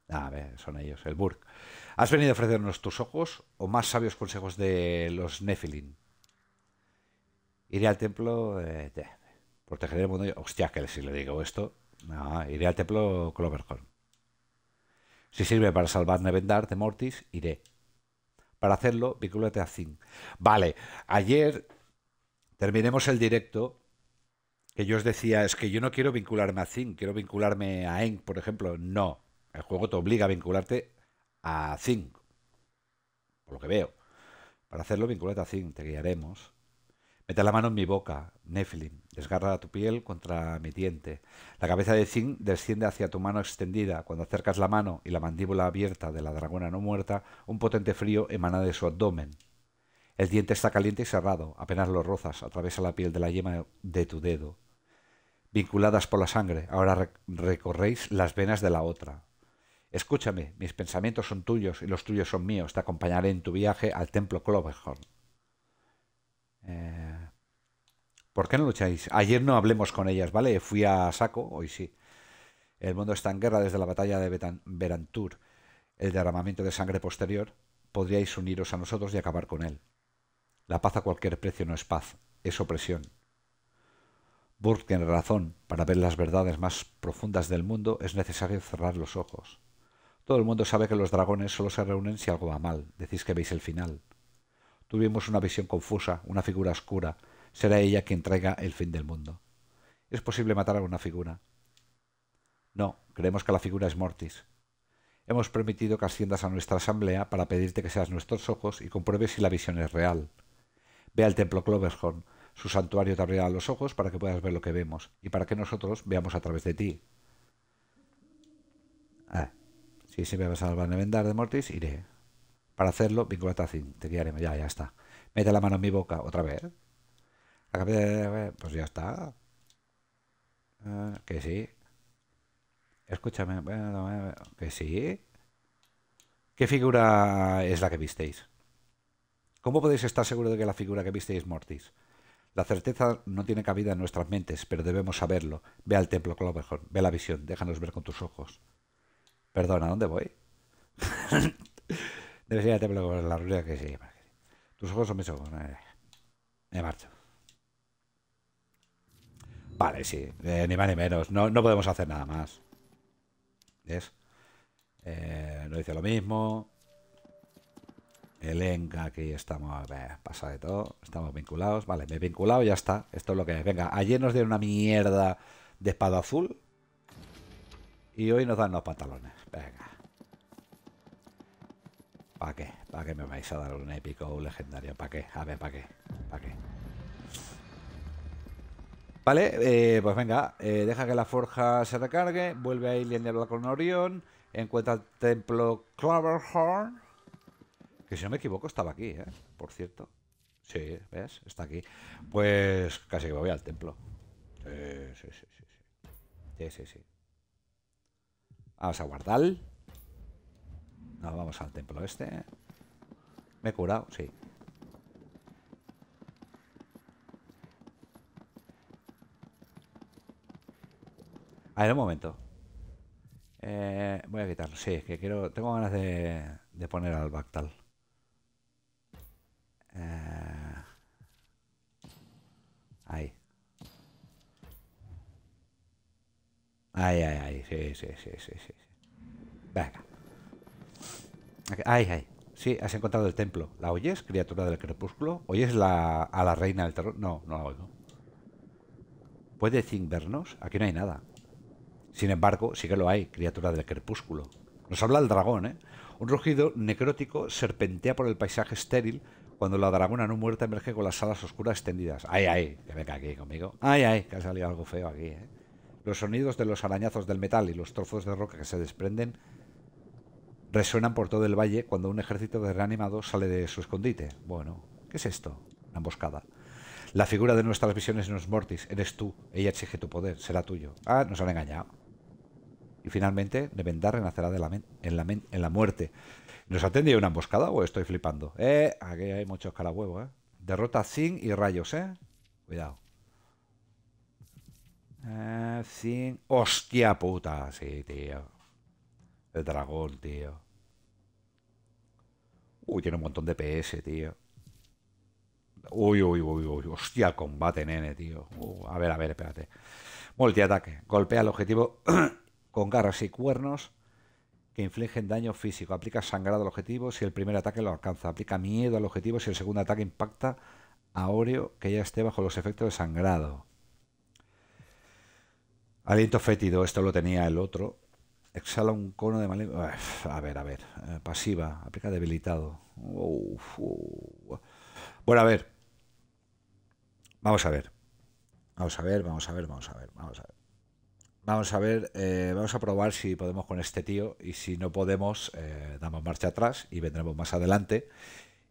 Ah, a ver, son ellos, el Burk. ¿Has venido a ofrecernos tus ojos o más sabios consejos de los Nephilim? Iré al templo, eh, protegeré el mundo. Hostia, que si le digo esto, iré al templo Cloverhorn. Si sirve para salvar Nevendar de Mortis, iré. Para hacerlo, vincúlate a Zing Vale, ayer terminemos el directo que yo os decía, es que yo no quiero vincularme a Zing, quiero vincularme a Eng, por ejemplo. No, el juego te obliga a vincularte a Zing por lo que veo. Para hacerlo, vinculate a Zing, te guiaremos. Mete la mano en mi boca, Nephilim. Desgarra tu piel contra mi diente. La cabeza de Zin desciende hacia tu mano extendida. Cuando acercas la mano y la mandíbula abierta de la dragona no muerta, un potente frío emana de su abdomen. El diente está caliente y cerrado. Apenas lo rozas. Atraviesa la piel de la yema de tu dedo. Vinculadas por la sangre, ahora recorréis las venas de la otra. Escúchame, mis pensamientos son tuyos y los tuyos son míos. Te acompañaré en tu viaje al templo Cloverhorn. Eh, ¿Por qué no lucháis? Ayer no hablemos con ellas, ¿vale? Fui a saco, hoy sí. El mundo está en guerra desde la batalla de Berantur. El derramamiento de sangre posterior. Podríais uniros a nosotros y acabar con él. La paz a cualquier precio no es paz, es opresión. Burke tiene razón. Para ver las verdades más profundas del mundo es necesario cerrar los ojos. Todo el mundo sabe que los dragones solo se reúnen si algo va mal. Decís que veis el final. Tuvimos una visión confusa, una figura oscura. Será ella quien traiga el fin del mundo. ¿Es posible matar a una figura? No, creemos que la figura es Mortis. Hemos permitido que asciendas a nuestra asamblea para pedirte que seas nuestros ojos y compruebes si la visión es real. Ve al templo Cloverhorn, su santuario te abrirá los ojos para que puedas ver lo que vemos y para que nosotros veamos a través de ti. Ah, si se me vas a salvar de Mortis, iré. Para hacerlo, vinculatacin, te guiaremos, ya, ya está. Mete la mano en mi boca, otra vez. Eh, pues ya está. Ah, que sí. Escúchame, eh, que sí. ¿Qué figura es la que visteis? ¿Cómo podéis estar seguro de que la figura que visteis es Mortis? La certeza no tiene cabida en nuestras mentes, pero debemos saberlo. Ve al templo, mejor, Ve la visión. Déjanos ver con tus ojos. Perdona, ¿a dónde voy? Debes ir a templo con la rueda que sí. Tus ojos son mis ojos. Me marcho. Vale, sí. Eh, ni más ni menos. No, no, podemos hacer nada más. ¿Ves? Eh, no dice lo mismo. Elenca, aquí estamos. ver, pasa de todo. Estamos vinculados. Vale, me he vinculado ya está. Esto es lo que es. Venga, ayer nos dieron una mierda de espada azul. Y hoy nos dan los pantalones. Venga. ¿Para qué? ¿Para qué me vais a dar un épico o un legendario? ¿Para qué? A ver, ¿para qué? ¿Para qué? Vale, eh, pues venga, eh, deja que la forja se recargue, vuelve a línea de con Orión, encuentra el templo Cloverhorn, que si no me equivoco estaba aquí, ¿eh? Por cierto. Sí, ¿ves? Está aquí. Pues casi que voy al templo. Sí, sí, sí, sí. Sí, sí, sí. sí. Vamos a guardar. No, vamos al templo este. ¿Me he curado? Sí. A ver, un momento. Eh, voy a quitarlo. Sí, que quiero. Tengo ganas de, poner al Bactal. Eh, ahí. Ahí, ahí, ahí. Sí, sí, sí, sí, sí. Venga. Ay, ay. Sí, has encontrado el templo. ¿La oyes, criatura del crepúsculo? ¿Oyes la, a la reina del terror? No, no la oigo. ¿Puede Zing vernos? Aquí no hay nada. Sin embargo, sí que lo hay, criatura del crepúsculo. Nos habla el dragón, ¿eh? Un rugido necrótico serpentea por el paisaje estéril cuando la dragona no muerta emerge con las alas oscuras extendidas. ¡Ay, ay! Que venga aquí conmigo. ¡Ay, ay! Que ha salido algo feo aquí, ¿eh? Los sonidos de los arañazos del metal y los trozos de roca que se desprenden resuenan por todo el valle cuando un ejército de reanimado sale de su escondite. Bueno, ¿qué es esto? Una emboscada. La figura de nuestras visiones no es Mortis, eres tú. Ella exige tu poder, será tuyo. Ah, nos han engañado. Y finalmente, Nevendar renacerá de la en, la en, la muerte. ¿Nos atendió una emboscada o estoy flipando? Eh, aquí hay muchos calahuevos, eh. Derrota Zing y rayos, eh. Cuidado. Eh, Zin. ¡Hostia puta! Sí, tío. El dragón, tío. Uy, tiene un montón de PS, tío. Uy, uy, uy, uy. Hostia, el combate, nene, tío. a ver, a ver, espérate. Multiataque. Golpea al objetivo con garras y cuernos que infligen daño físico. Aplica sangrado al objetivo si el primer ataque lo alcanza. Aplica miedo al objetivo si el segundo ataque impacta a Oreo que ya esté bajo los efectos de sangrado. Aliento fétido, esto lo tenía el otro. Exhala un cono de maligno. A ver, a ver. Eh, pasiva. Aplica debilitado. Bueno, a ver. Vamos a ver. Vamos a ver, vamos a ver, vamos a ver, vamos a ver. Vamos a eh, probar si podemos con este tío y si no podemos, eh, damos marcha atrás y vendremos más adelante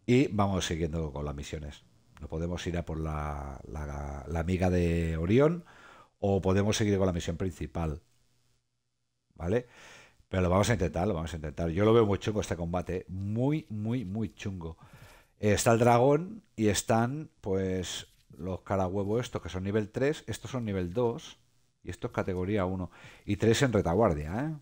y vamos siguiendo con las misiones. No podemos ir a por la, la, la amiga de Orión o podemos seguir con la misión principal. ¿vale? Pero lo vamos a intentar, lo vamos a intentar. Yo lo veo muy chungo este combate, muy, muy, muy chungo. Eh, está el dragón y están, pues, los carahuevos estos que son nivel 3, estos son nivel 2 y esto es categoría 1 y 3 en retaguardia, ¿eh?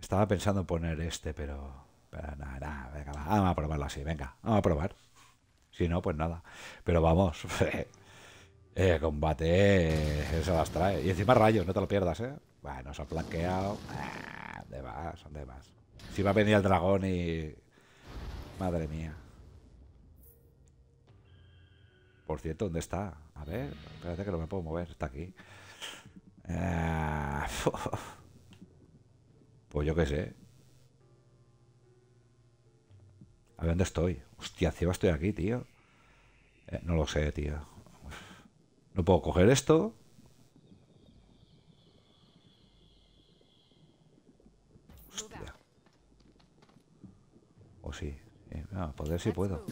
Estaba pensando poner este, pero, nada, nada, vamos a probarlo así, venga, vamos a probar. Si no, pues nada. Pero vamos, eh, eh, combate, eh, se las trae. Y encima rayos, no te lo pierdas, ¿eh? Bueno, se ha planqueado ah, ¿Dónde vas, más, vas Si va a venir el dragón y... Madre mía. Por cierto, ¿dónde está? A ver, parece que no me puedo mover, está aquí. Ah, pues yo qué sé. A ver dónde estoy. Hostia, encima estoy aquí, tío. Eh, no lo sé, tío. No puedo coger esto. Hostia. O si. sí. No, eh, ah, poder si puedo.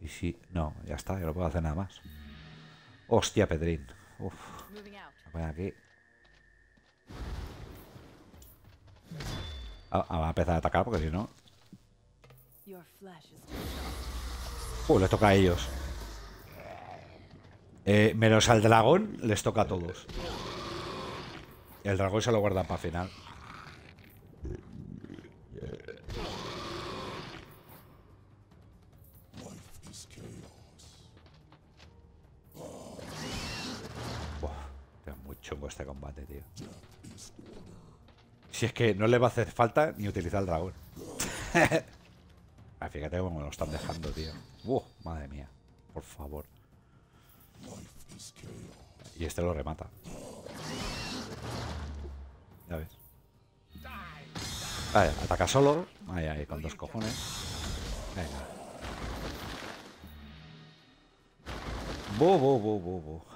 Y si... No, ya está, yo no puedo hacer nada más. Hostia, Pedrín. Uf. Voy aquí. Ah, ah, va a empezar a atacar porque si no... Uh, les toca a ellos. Eh, menos al dragón, les toca a todos. El dragón se lo guarda para final. Wow, es muy chungo este combate, tío. Si es que no le va a hacer falta ni utilizar el dragón. Ah, fíjate cómo lo están dejando, tío. madre mía. Por favor. Y este lo remata. Ya ves. ver, ataca solo. Ahí, ahí, con dos cojones. Venga. Bo, bo, bo, bo, bo.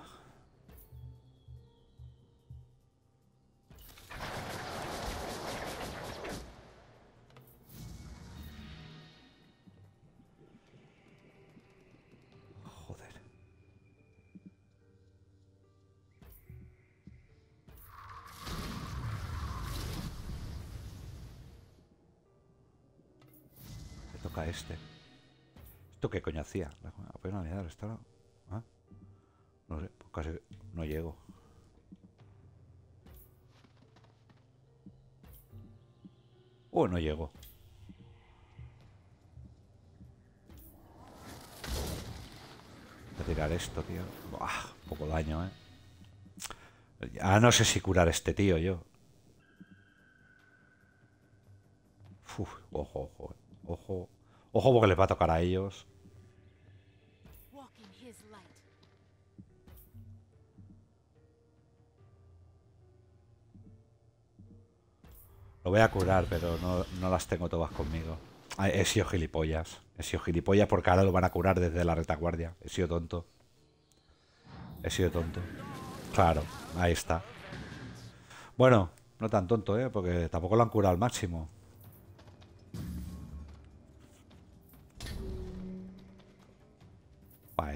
este. ¿Esto qué coño hacía? Apenas pues ¿Ah? No sé, pues casi no llego. Oh, no llego. Voy a tirar esto, tío. poco daño, eh. Ah, no sé si curar este tío yo. Uf, ojo, ojo, eh. ojo. Ojo porque les va a tocar a ellos. Lo voy a curar, pero no, las tengo todas conmigo. He sido gilipollas. He sido gilipollas porque ahora lo van a curar desde la retaguardia. He sido tonto. He sido tonto. Claro, ahí está. Bueno, no tan tonto, ¿eh? Porque tampoco lo han curado al máximo.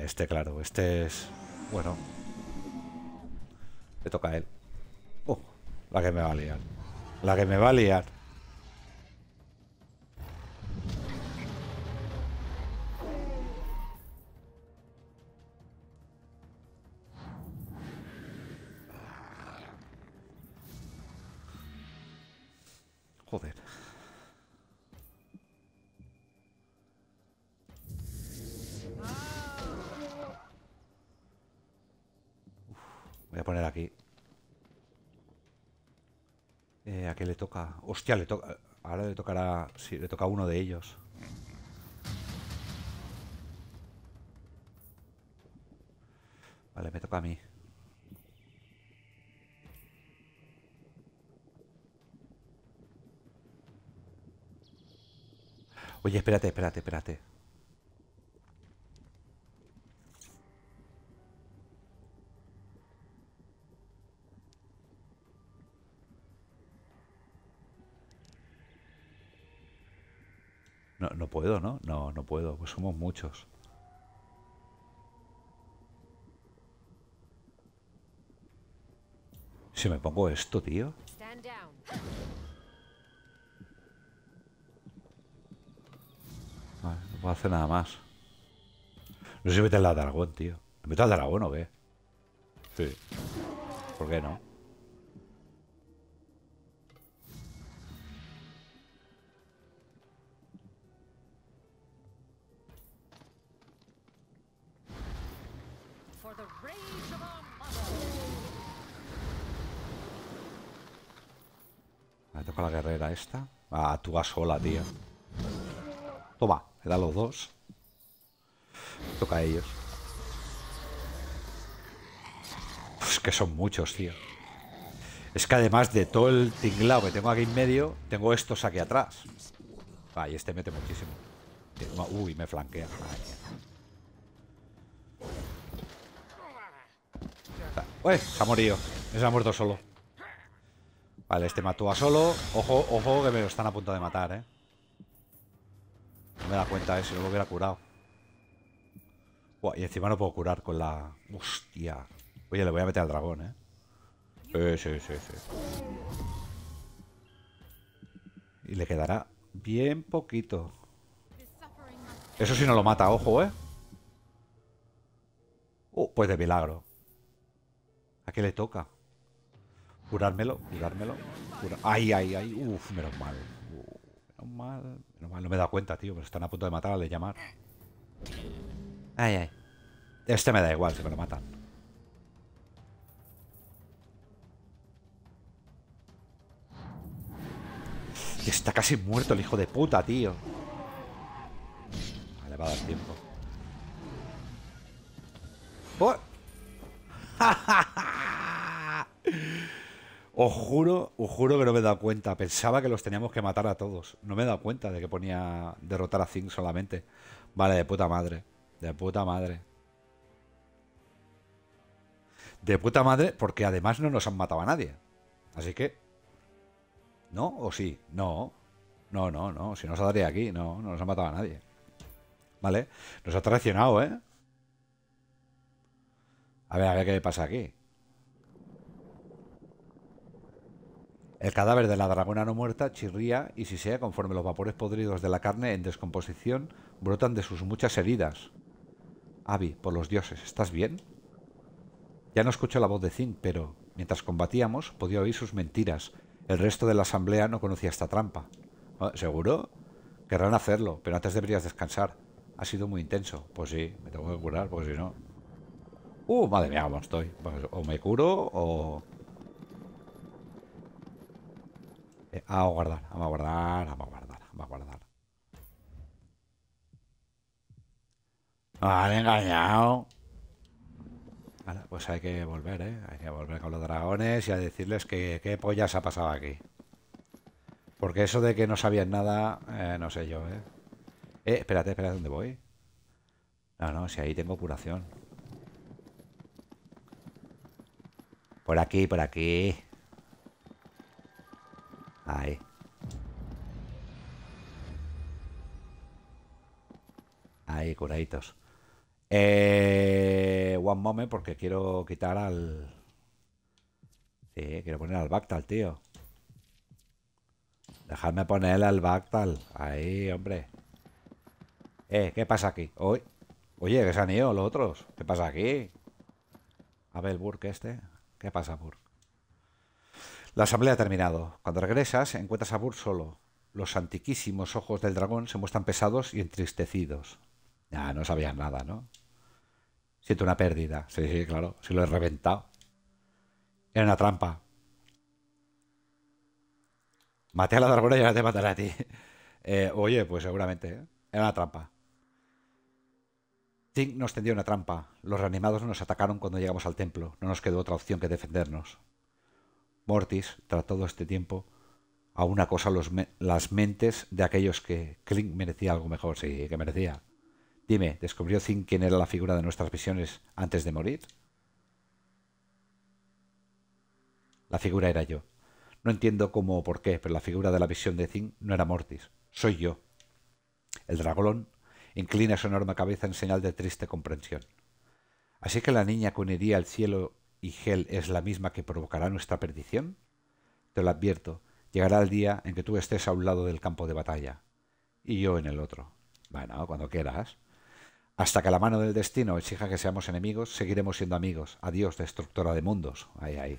este, claro. Este es... Bueno. Le toca a él. ¡Oh! la que me va a liar. La que me va a liar. Hostia, le toca. Ahora le tocará. Sí, le toca a uno de ellos. Vale, me toca a mí. Oye, espérate, espérate, espérate. no, no puedo, pues somos muchos. Si me pongo esto, tío. Vale, no puedo hacer nada más. No sé si meter la dragón, tío. ¿Me meto al dragón o qué? Sí. ¿Por qué no? Con la guerrera esta. Ah, tú vas sola, tío Toma, Me da los dos. Toca a ellos. Pues que son muchos, tío. Es que además de todo el tinglao que tengo aquí en medio, tengo estos aquí atrás. Ah, y este mete muchísimo. Uy, me flanquea. Uy, se ha morido. Se ha muerto solo. Vale, este mató a solo. Ojo, ojo, que me lo están a punto de matar, ¿eh? No me da cuenta, ¿eh? Si no lo hubiera curado. Buah, y encima no puedo curar con la... Hostia. Oye, le voy a meter al dragón, ¿eh? Sí, eh, sí, sí, sí. Y le quedará bien poquito. Eso sí no lo mata, ojo, ¿eh? Uh, pues de milagro. ¿A qué le toca? Curármelo, curármelo. Ay, ay, ay. Uf, menos mal. menos mal. Menos mal, no me he dado cuenta, tío. Pero están a punto de matar al de llamar. Ay, ay. Este me da igual si me lo matan. Está casi muerto el hijo de puta, tío. Vale, va a dar tiempo. ¡Oh! Os juro, os juro que no me he dado cuenta. Pensaba que los teníamos que matar a todos. No me he dado cuenta de que ponía derrotar a Zing solamente. Vale, de puta madre. De puta madre. De puta madre, porque además no nos han matado a nadie. Así que... ¿No? ¿O sí? No. No, no, no. Si no saldría aquí, no, no nos han matado a nadie. ¿Vale? Nos ha traicionado, ¿eh? A ver, a ver qué pasa aquí. El cadáver de la dragona no muerta chirría y si sea conforme los vapores podridos de la carne en descomposición brotan de sus muchas heridas. avi por los dioses, ¿estás bien? Ya no escucho la voz de Zin, pero mientras combatíamos podía oír sus mentiras. El resto de la asamblea no conocía esta trampa. Ah, ¿Seguro? Querrán hacerlo, pero antes deberías descansar. Ha sido muy intenso. Pues sí, me tengo que curar, porque si no... Uh, madre mía, cómo estoy. Pues, o me curo o... Eh, a guardar, vamos a guardar, vamos a guardar, vamos a guardar. Nos han engañado. pues hay que volver, ¿eh? Hay que volver con los dragones y a decirles que qué pollas ha pasado aquí. Porque eso de que no sabían nada, eh, no sé yo, ¿eh? Eh, espérate, espérate, ¿dónde voy? No, no, si ahí tengo curación. Por aquí, por aquí. Ahí. Ahí, curaditos. Eh, one moment, porque quiero quitar al... Sí, quiero poner al Bactal, tío. Dejadme poner al Bactal. Ahí, hombre. Eh, ¿qué pasa aquí? Oye, que se han ido los otros. ¿Qué pasa aquí? A ver, Burke este. ¿Qué pasa, Burke? La asamblea ha terminado. Cuando regresas, encuentras a Bur solo. Los antiquísimos ojos del dragón se muestran pesados y entristecidos. Ah, no sabía nada, ¿no? Siento una pérdida. Sí, sí, claro. Si lo he reventado. Era una trampa. Mate a la dragona y ahora te mataré a ti. Eh, oye, pues seguramente. ¿eh? Era una trampa. Ting nos tendió una trampa. Los reanimados nos atacaron cuando llegamos al templo. No nos quedó otra opción que defendernos. Mortis tras todo este tiempo a una cosa las mentes de aquellos que Kling merecía algo mejor, sí, que merecía. Dime, ¿descubrió Zing quién era la figura de nuestras visiones antes de morir? La figura era yo. No entiendo cómo o por qué, pero la figura de la visión de Zing no era Mortis, soy yo. El dragolón inclina su enorme cabeza en señal de triste comprensión. Así que la niña que uniría el cielo y Hel es la misma que provocará nuestra perdición? Te lo advierto, llegará el día en que tú estés a un lado del campo de batalla y yo en el otro. Bueno, cuando quieras. Hasta que la mano del destino exija que seamos enemigos, seguiremos siendo amigos. Adiós, destructora de mundos. Ahí, ahí.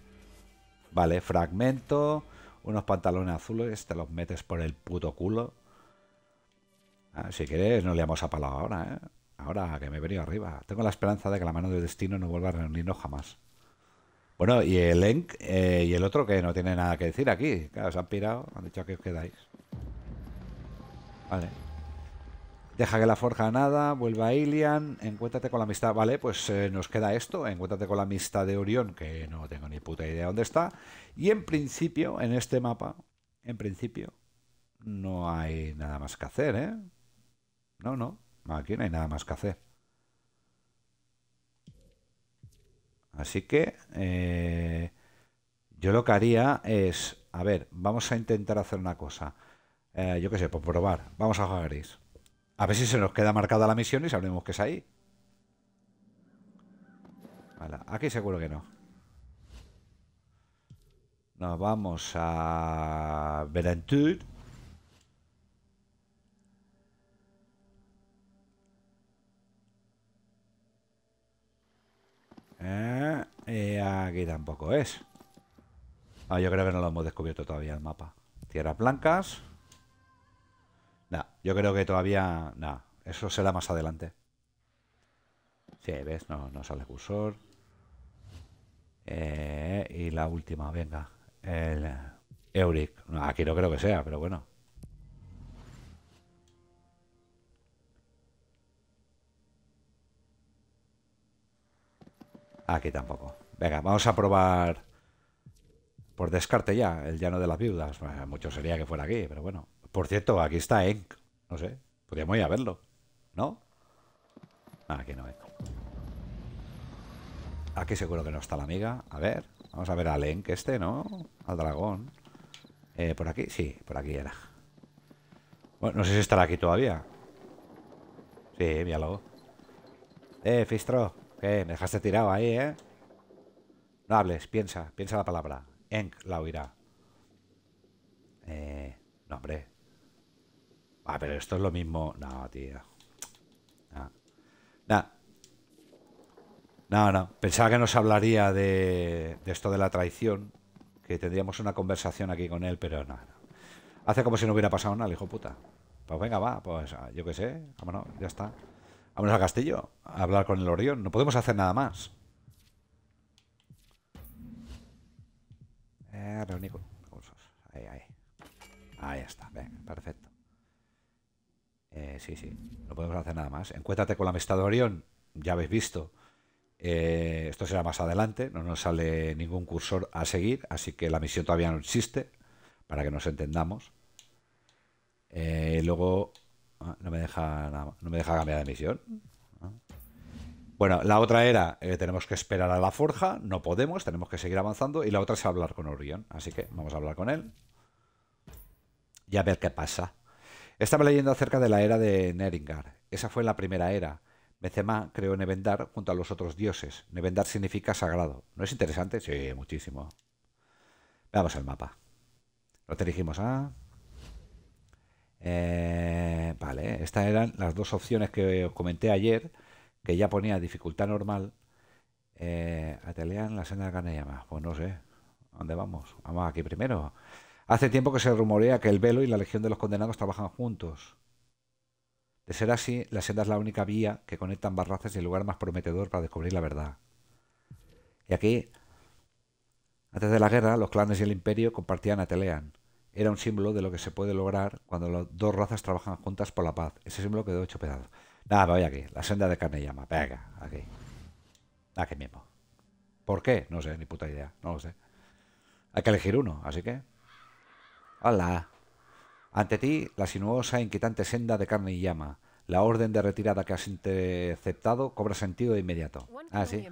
Vale, fragmento. Unos pantalones azules, te los metes por el puto culo. Ah, si quieres, no le hemos apalado ahora, ¿eh? Ahora que me he venido arriba. Tengo la esperanza de que la mano del destino no vuelva a reunirnos jamás. Bueno, y el Enk, eh, y el otro que no tiene nada que decir aquí. Claro, se han pirado, han dicho que os quedáis. Vale. Deja que la forja nada, vuelva a Ilian, encuéntrate con la amistad. Vale, pues eh, nos queda esto. Encuéntrate con la amistad de Orión, que no tengo ni puta idea dónde está. Y en principio, en este mapa, en principio, no hay nada más que hacer, ¿eh? No, no, aquí no hay nada más que hacer. Así que eh, yo lo que haría es, a ver, vamos a intentar hacer una cosa. Eh, yo qué sé, por pues probar. Vamos a jugar A ver si se nos queda marcada la misión y sabremos qué es ahí. aquí seguro que no. Nos vamos a Berentur. y eh, eh, aquí tampoco es. Ah, yo creo que no lo hemos descubierto todavía el mapa. Tierras blancas. Nah, yo creo que todavía... Nah, eso será más adelante. Sí, ves, no, no sale cursor. Eh, y la última, venga. El Euric. aquí no creo que sea, pero bueno. Aquí tampoco. Venga, vamos a probar por descarte ya el llano de las viudas. Pues, mucho sería que fuera aquí, pero bueno. Por cierto, aquí está Enk. No sé, podríamos ir a verlo. ¿No? Ah, aquí no, Enk. Aquí seguro que no está la amiga. A ver, vamos a ver al Enk este, ¿no? Al dragón. Eh, ¿Por aquí? Sí, por aquí era. Bueno, no sé si estará aquí todavía. Sí, míralo. Eh, Fistro. Me dejaste tirado ahí, ¿eh? No hables, piensa, piensa la palabra. Enk la oirá. Eh, no, hombre. Ah, pero esto es lo mismo. No, tío. No. No, no. Pensaba que nos hablaría de, esto de la traición. Que tendríamos una conversación aquí con él, pero no, Hace como si no hubiera pasado nada, hijo puta. Pues venga, va, pues ah, yo qué sé, vámonos, ya está. Vamos al castillo a hablar con el Orión. No podemos hacer nada más. Eh, recursos. Ahí, ahí. Ahí está. Venga, perfecto. Eh, sí, sí. No podemos hacer nada más. Encuéntrate con la amistad de Orión. Ya habéis visto. Eh, esto será más adelante. No nos sale ningún cursor a seguir. Así que la misión todavía no existe. Para que nos entendamos. Eh, luego Ah, no, me deja, no me deja cambiar de misión. Ah. Bueno, la otra era, eh, tenemos que esperar a la forja, no podemos, tenemos que seguir avanzando. Y la otra es hablar con Orion. así que vamos a hablar con él. Y a ver qué pasa. Estaba leyendo acerca de la era de Neringar. Esa fue la primera era. Mecema creó Nevendar junto a los otros dioses. Nevendar significa sagrado. ¿No es interesante? Sí, muchísimo. Veamos el mapa. Nos dirigimos a ah, eh, vale, estas eran las dos opciones que os comenté ayer, que ya ponía dificultad normal. Eh, la senda de Ganeyama. Pues no sé. ¿Dónde vamos? Vamos aquí primero. Hace tiempo que se rumorea que el Velo y la Legión de los Condenados trabajan juntos. De ser así, la senda es la única vía que conectan Barraces y el lugar más prometedor para descubrir la verdad. Y aquí, antes de la guerra, los clanes y el imperio compartían a era un símbolo de lo que se puede lograr cuando las dos razas trabajan juntas por la paz. Ese símbolo quedó hecho pedazo. Nada, me voy aquí. La senda de carne y llama. Venga, aquí. Aquí mismo. ¿Por qué? No sé, ni puta idea. No lo sé. Hay que elegir uno, así que... Hola. Ante ti, la sinuosa e inquietante senda de carne y llama. La orden de retirada que has interceptado cobra sentido de inmediato. Ah, sí.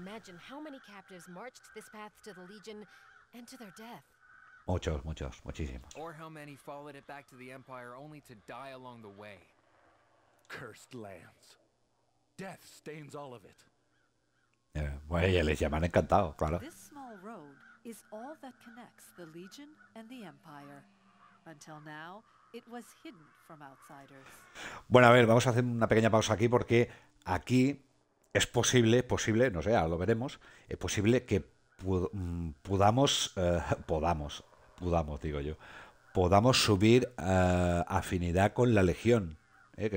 Muchos, muchos, muchísimos. Or how many followed it back to the Empire only to die along the way. Cursed lands. Death stains all of it. Eh, bueno, les llaman encantado, claro. This small road is all that connects the Legion and the Empire. Until now, it was hidden from outsiders. Bueno, a ver, vamos a hacer una pequeña pausa aquí porque aquí es posible, posible, no sé, ahora lo veremos, es posible que pud mm, podamos, eh, podamos, podamos, digo yo, podamos subir eh, afinidad con la Legión, eh,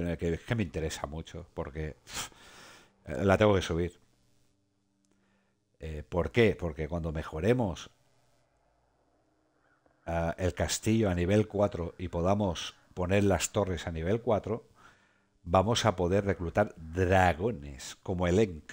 que, me interesa mucho, porque eh, la tengo que subir. ¿Por qué? Porque cuando mejoremos el castillo a nivel 4 y podamos poner las torres a nivel 4, vamos a poder reclutar dragones como el Enk.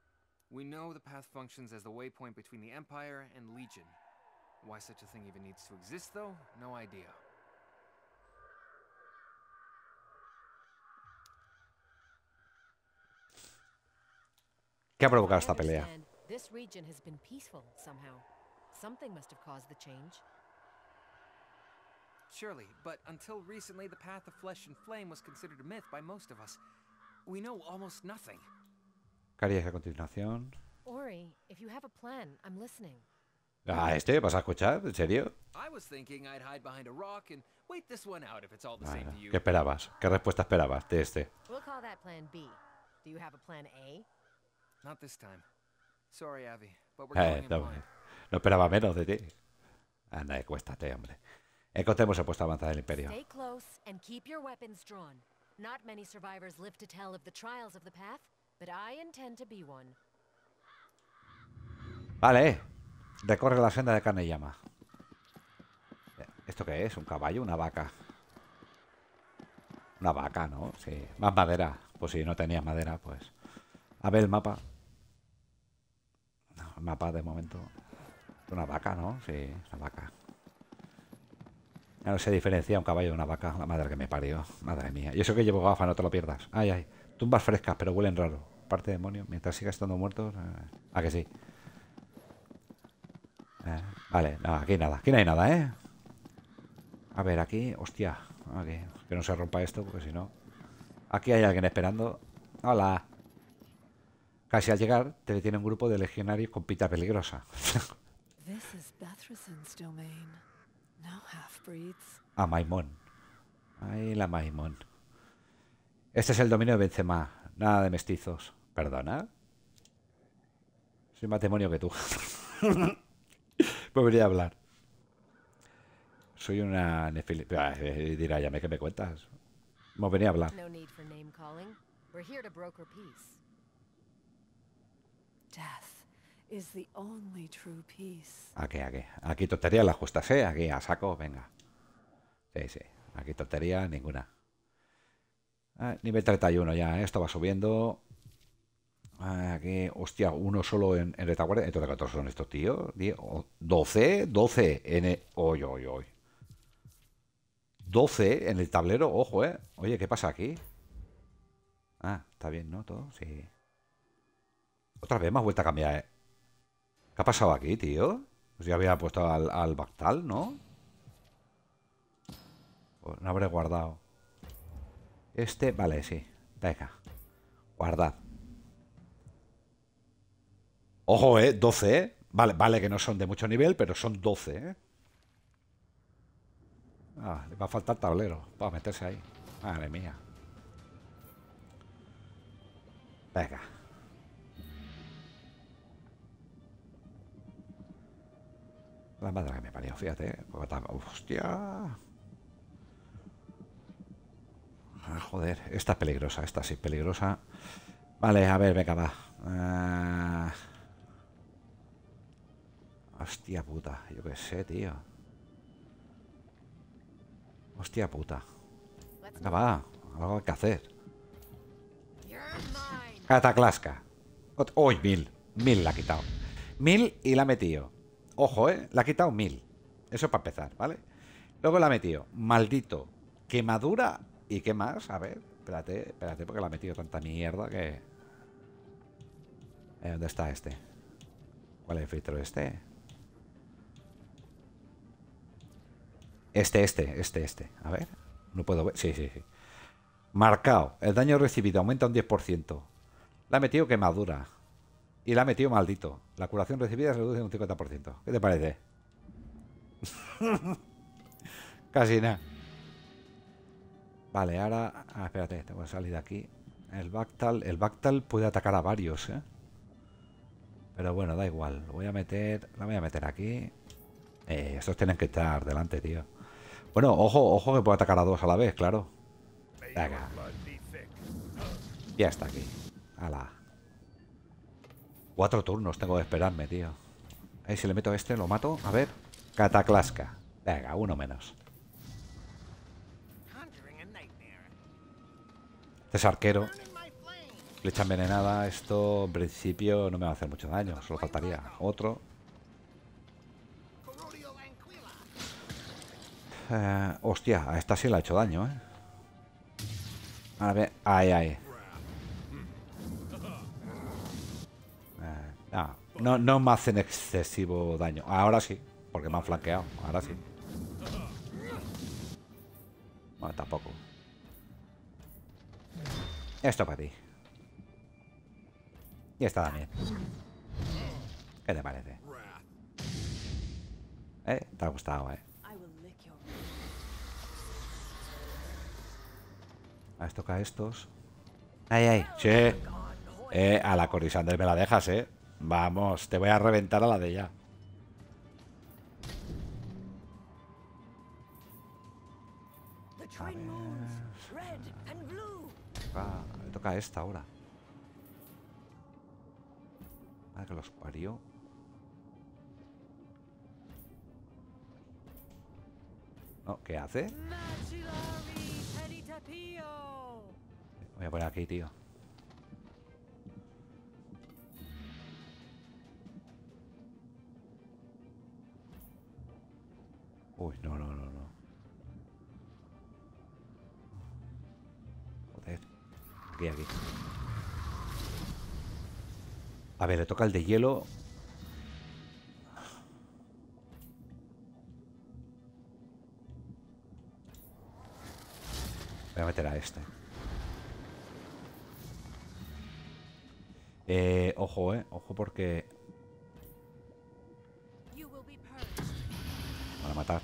We know the path functions as the waypoint between the Empire and Legion. Why such a thing even needs to exist, though? No idea. ¿Qué ha provocado esta pelea? This region has been peaceful somehow. Something must have caused the change. Surely, but until recently the path of flesh and flame was considered a myth by most of us. We know almost nothing. a continuación? a Ah, este, ¿vas a escuchar? ¿En serio? ¿Qué esperabas? ¿Qué respuesta esperabas de este? no, esperaba menos de ti. Anda, eh, cuéstate, hombre. Encontremos el puesto avanzada del Imperio. Vale. Recorre la senda de carne y llama. ¿Esto qué es? ¿Un caballo? ¿Una vaca? Una vaca, ¿no? Sí. Más madera. Pues si no tenías madera, pues... A ver el mapa. el mapa de momento. Una vaca, ¿no? Sí, una vaca. Ya no se diferencia un caballo de una vaca. La madre que me parió. Madre mía. Y eso que llevo gafas, no te lo pierdas. Ay, ay. Tumbas frescas, pero huelen raro parte demonio, mientras siga estando muerto. Ah, que sí? Eh, vale, no, aquí nada, aquí no hay nada, ¿eh? A ver, aquí, hostia, que no se rompa esto, porque si no... Aquí hay alguien esperando. ¡Hola! Casi al llegar, te detiene un grupo de legionarios con pita peligrosa. A Maimón. Ahí la Maimón. Este es el dominio de Benzema. Nada de mestizos. ¿Perdona? Soy más demonio que tú. Pues a hablar. Soy una nefili... Ah, eh, eh, dirá, ya me que me cuentas. ¿Me venía a hablar. Aquí, aquí. Aquí tontería la justa, ¿eh? Aquí, a saco, venga. Sí, sí. Aquí tontería ninguna. Ah, nivel 31 ya, ¿eh? esto va subiendo. Ah, que, hostia, uno solo en, en retaguardia. Entonces, ¿cuántos son estos tío? ¿12? ¿12? En el... Oy, oy, 12 en el tablero, ojo, ¿eh? Oye, ¿qué pasa aquí? Ah, está bien, ¿no? Todo, sí. Otra vez más vuelta a cambiar, ¿eh? ¿Qué ha pasado aquí, tío? Pues ya había puesto al, Bactal, ¿no? Pues no habré guardado. Este, vale, sí. Venga. Guardad. Ojo, ¿eh? 12, ¿eh? Vale, vale que no son de mucho nivel, pero son 12, ¿eh? Ah, le va a faltar tablero para meterse ahí. Madre mía. Venga. La madre que me parió, fíjate. Eh. ¡Hostia! Ah, joder, esta es peligrosa, esta sí peligrosa. Vale, a ver, venga, va. Ah. Hostia puta, yo qué sé, tío. Hostia puta. Venga, va, algo hay que hacer. Cataclasca. ¡Uy, mil! Mil la ha quitado. Mil y la ha metido. Ojo, ¿eh? La ha quitado mil. Eso para empezar, ¿vale? Luego la ha metido. Maldito. Quemadura. ¿Y qué más? A ver, espérate, espérate, porque la ha metido tanta mierda que... Eh, ¿Dónde está este? ¿Cuál es el filtro este? Este, este, este, este. A ver. No puedo ver. Sí, sí, sí. Marcado. El daño recibido aumenta un 10%. La ha metido quemadura. Y la ha metido maldito. La curación recibida se reduce un 50%. ¿Qué te parece? Casi nada. Vale, ahora... Ah, espérate, tengo que salir de aquí. El Bactal... El Bactal puede atacar a varios, ¿eh? Pero bueno, da igual. Lo voy a meter... La voy a meter aquí. Eh, estos tienen que estar delante, tío. Bueno, ojo, ojo que puede atacar a dos a la vez, claro. Venga. Ya está aquí. Ala. Cuatro turnos tengo que esperarme, tío. Ahí si le meto este, lo mato. A ver. Cataclasca. Venga, uno menos. Este es arquero. Flecha envenenada. Esto, en principio, no me va a hacer mucho daño. Solo faltaría otro. Eh, hostia, a esta sí le ha hecho daño, ¿eh? A ver, ay, ay. Eh, ah, no, no, me hacen excesivo daño. Ahora sí, porque me han flanqueado. Ahora sí. Bueno, tampoco. Esto para ti. Y esta también. ¿Qué te parece? ¿Eh? Te ha gustado, ¿eh? A esto toca estos. Ay, ay. Che. Eh, a la Corisander me la dejas, eh. Vamos, te voy a reventar a la de ella. Toca, ah, toca esta ahora. Madre que los parió. No, ¿qué hace? Voy a poner aquí, tío. Uy, no, no, no, no. Joder. Aquí, aquí. A ver, le toca el de hielo. Voy a meter a este. Eh, ojo, eh. Ojo porque... Van a matar.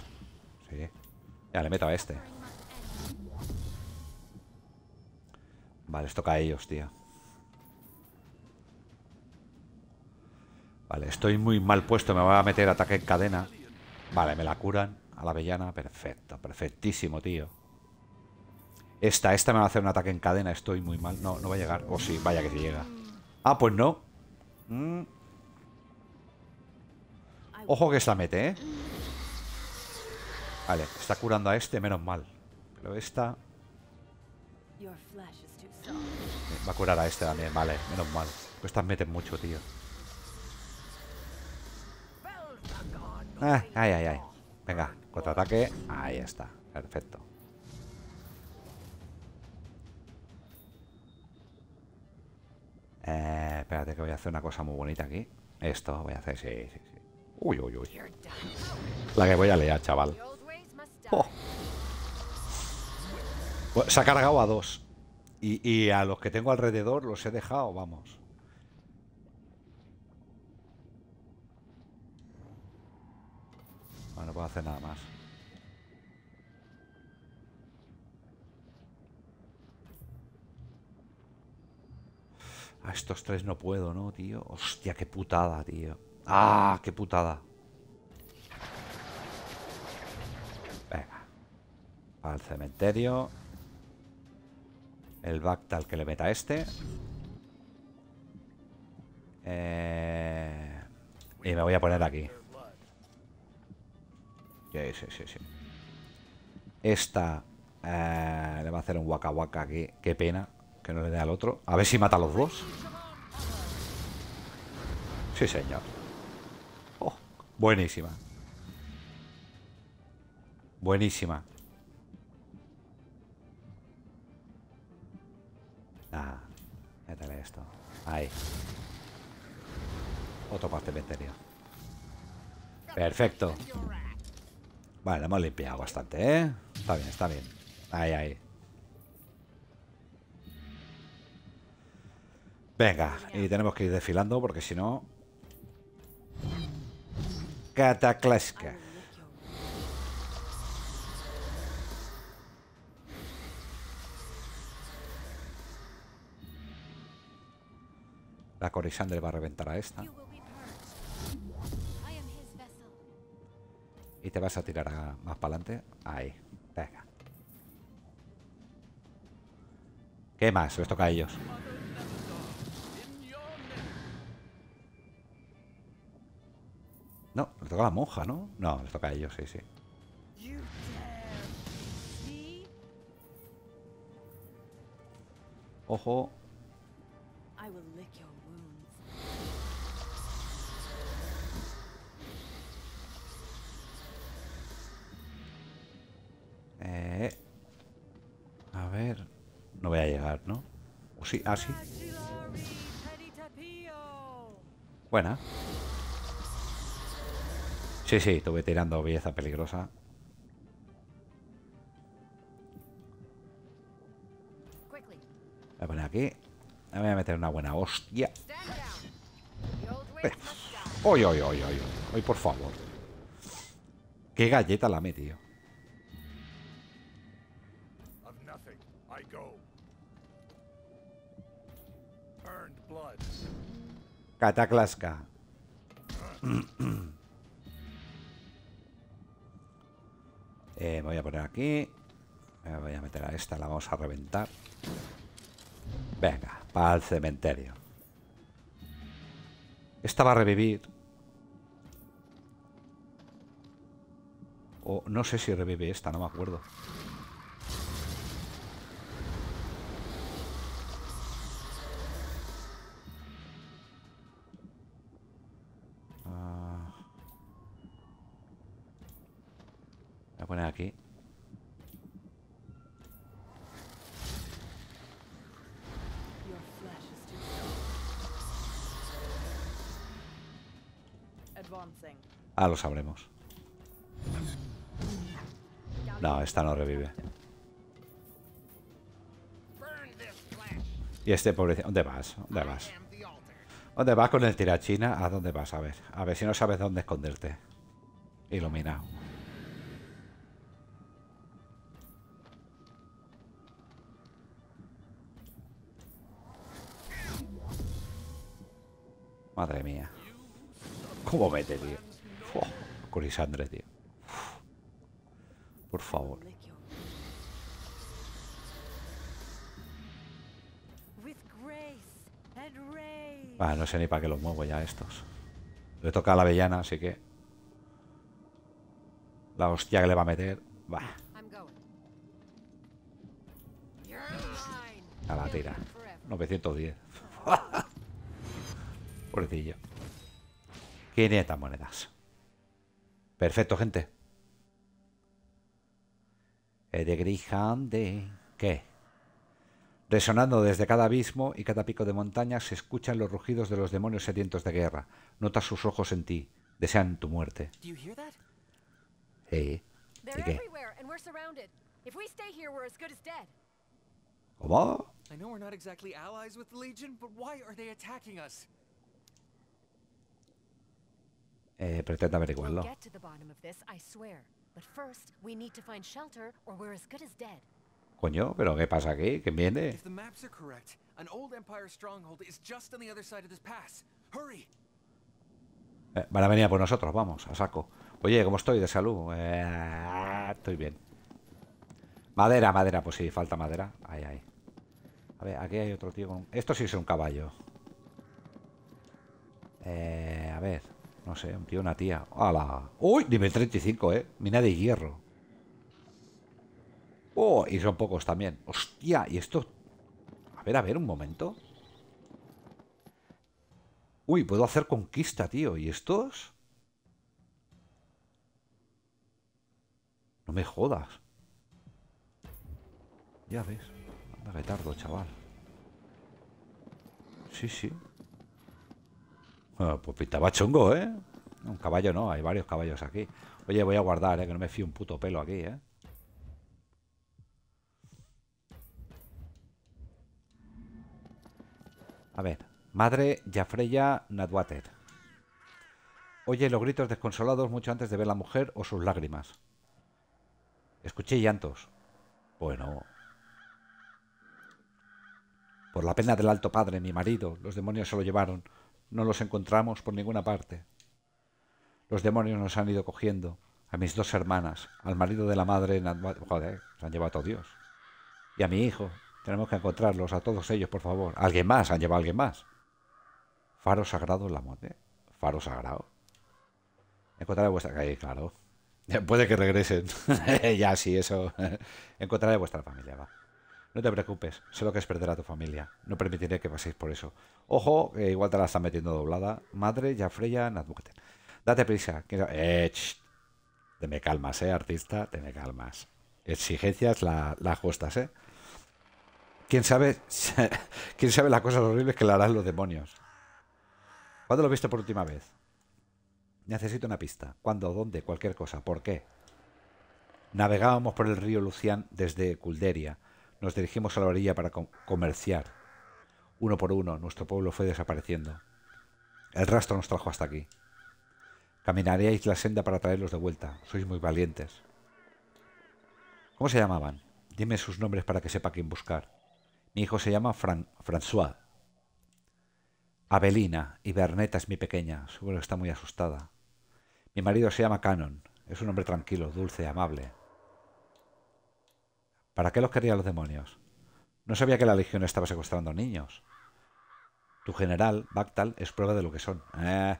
Sí. Ya le meto a este. Vale, esto cae a ellos, tío. Vale, estoy muy mal puesto. Me va a meter ataque en cadena. Vale, me la curan a la avellana. Perfecto, perfectísimo, tío. Esta, esta me va a hacer un ataque en cadena. Estoy muy mal. No, no va a llegar. O oh, sí, vaya que si llega. Ah, pues no. Mm. Ojo que se la mete, ¿eh? Vale, está curando a este, menos mal. Pero esta... Eh, va a curar a este también, vale, menos mal. estas meten mucho, tío. Ah, ay, ay, ay. Venga, contraataque. Ahí está, perfecto. Eh, espérate que voy a hacer una cosa muy bonita aquí. Esto voy a hacer, sí, sí, sí. Uy, uy, uy. La que voy a leer, chaval. Oh. Pues se ha cargado a dos. Y, a los que tengo alrededor los he dejado, vamos. Bueno, no puedo hacer nada más. A estos tres no puedo, ¿no, tío? Hostia, qué putada, tío. ¡Ah, qué putada! Venga. Al cementerio. El Bactal que le meta a este. Eh, y me voy a poner aquí. Sí, sí, sí, Esta eh, le va a hacer un waka waka aquí. Qué pena. Que no le dé al otro. A ver si mata a los dos. Sí, señor. Oh, buenísima. Buenísima. Ah, métale esto. Ahí. Otro parte misterio. Perfecto. Vale, hemos limpiado bastante, ¿eh? Está bien, está bien. Ahí, ahí. Venga, y tenemos que ir desfilando porque si no... Cataclasca. La Corisandre va a reventar a esta. Y te vas a tirar más para adelante. Ahí. Venga. ¿Qué más? Les toca a ellos. No, le toca a la monja, ¿no? No, le toca a ellos, sí, sí. Ojo. Eh, a ver. No voy a llegar, ¿no? O sí, ah, Buena. Sí, sí, estuve tirando belleza peligrosa. Voy a poner aquí. Me voy a meter una buena hostia. Oy, oy, oy, oy, oy. por favor. Qué galleta la metió. Cataclasca. Eh, me voy a poner aquí. Me voy a meter a esta, la vamos a reventar. Venga, para el cementerio. Esta va a revivir. O no sé si revive esta, no me acuerdo. Ah, lo sabremos. No, esta no revive. Y este pobre... ¿Dónde vas? ¿Dónde vas? ¿Dónde vas con el tirachina? ¿A dónde vas? A ver. A ver si no sabes dónde esconderte. Iluminado. Madre mía. ¿Cómo mete, tío? con tío. Por favor. Ah, no sé ni para qué los muevo ya estos. Le toca a la avellana, así que... La hostia que le va a meter... Va. A la tira. 910. Pobrecillo. 500 monedas. Perfecto, gente. de de ¿Qué? Resonando desde cada abismo y cada pico de montaña se escuchan los rugidos de los demonios sedientos de guerra. Notas sus ojos en ti. Desean tu muerte. ¿Eh? ¿Y qué? ¿Cómo? I know we're not exactly allies with the Legion, but why are they attacking us? Eh, pretendo averiguarlo. Coño, pero ¿qué pasa aquí? ¿Quién viene? Eh, van a venir por nosotros, vamos, a saco. Oye, ¿cómo estoy de salud? Eh, estoy bien. Madera, madera, pues sí, falta madera. Ahí, ahí. A ver, aquí hay otro tío con... Esto sí es un caballo. Eh, a ver. No sé, un tío, una tía. ¡Hala! ¡Uy! Nivel 35, ¿eh? Mina de hierro. ¡Oh! Y son pocos también. ¡Hostia! Y esto... A ver, a ver, un momento. Uy, puedo hacer conquista, tío. ¿Y estos? No me jodas. Ya ves. Anda, tardo, chaval. Sí, sí pues pintaba chungo, ¿eh? Un caballo no, hay varios caballos aquí. Oye, voy a guardar, ¿eh? Que no me fío un puto pelo aquí, ¿eh? A ver. Madre Jafreya Nadwater. Oye los gritos desconsolados mucho antes de ver la mujer o sus lágrimas. Escuché llantos. Bueno. Por la pena del alto padre, mi marido, los demonios se lo llevaron. No los encontramos por ninguna parte. Los demonios nos han ido cogiendo. A mis dos hermanas, al marido de la madre... Joder, se han llevado a Dios. Y a mi hijo. Tenemos que encontrarlos, a todos ellos, por favor. Alguien más, han llevado a alguien más. Faro sagrado la muerte. Faro sagrado. Encontraré vuestra calle, claro. Puede que regresen. ya, sí, eso. Encontraré vuestra familia, va. No te preocupes, sé lo que es perder a tu familia. No permitiré que paséis por eso. Ojo, igual te la están metiendo doblada. Madre, ya Freya, Nadmukten. Date prisa. Eh, te me calmas, eh, artista, te me calmas. Exigencias las justas, eh. ¿Quién sabe, ¿Quién sabe las cosas horribles que le harán los demonios? ¿Cuándo lo viste por última vez? Necesito una pista. ¿Cuándo? ¿Dónde? Cualquier cosa. ¿Por qué? Navegábamos por el río Lucián desde Culderia nos dirigimos a la orilla para comerciar. Uno por uno, nuestro pueblo fue desapareciendo. El rastro nos trajo hasta aquí. Caminaríais la senda para traerlos de vuelta. Sois muy valientes. ¿Cómo se llamaban? Dime sus nombres para que sepa quién buscar. Mi hijo se llama Fran François. Abelina y Berneta es mi pequeña. Seguro que está muy asustada. Mi marido se llama Canon. Es un hombre tranquilo, dulce, amable. ¿Para qué los querían los demonios? No sabía que la legión estaba secuestrando niños. Tu general, Bactal, es prueba de lo que son. Eh,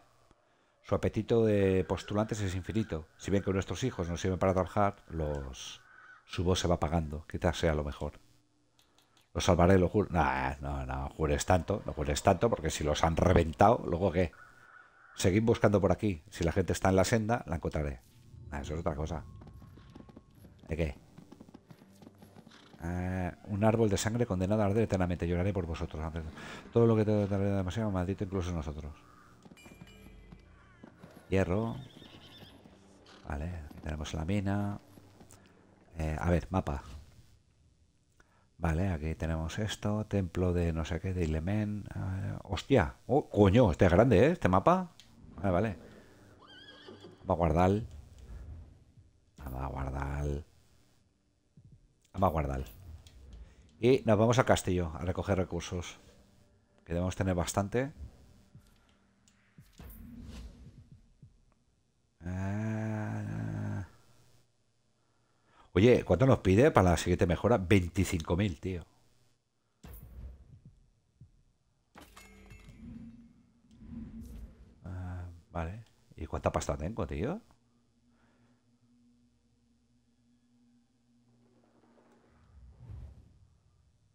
su apetito de postulantes es infinito. Si bien que nuestros hijos no sirven para trabajar, los... su voz se va apagando. Quizás sea lo mejor. Los salvaré, lo juro. Nah, no, no, jures tanto, no jures tanto, porque si los han reventado, luego qué. Seguid buscando por aquí. Si la gente está en la senda, la encontraré. eso es otra cosa. ¿De qué? Eh, un árbol de sangre condenado a arder eternamente. Lloraré por vosotros, Todo lo que te daré demasiado, maldito incluso nosotros. Hierro. Vale, aquí tenemos la mina. Eh, a ver, mapa. Vale, aquí tenemos esto. Templo de no sé qué, de Ilemen. Eh, ¡Hostia! ¡Oh, coño! Este es grande, ¿eh? Este mapa. Vale, vale. a guardar. va a guardar. Vamos a guardar. Y nos vamos al castillo a recoger recursos. Que debemos tener bastante. Eh. Oye, ¿cuánto nos pide para la siguiente mejora? 25.000, tío. Ah, vale. ¿Y cuánta pasta tengo, tío?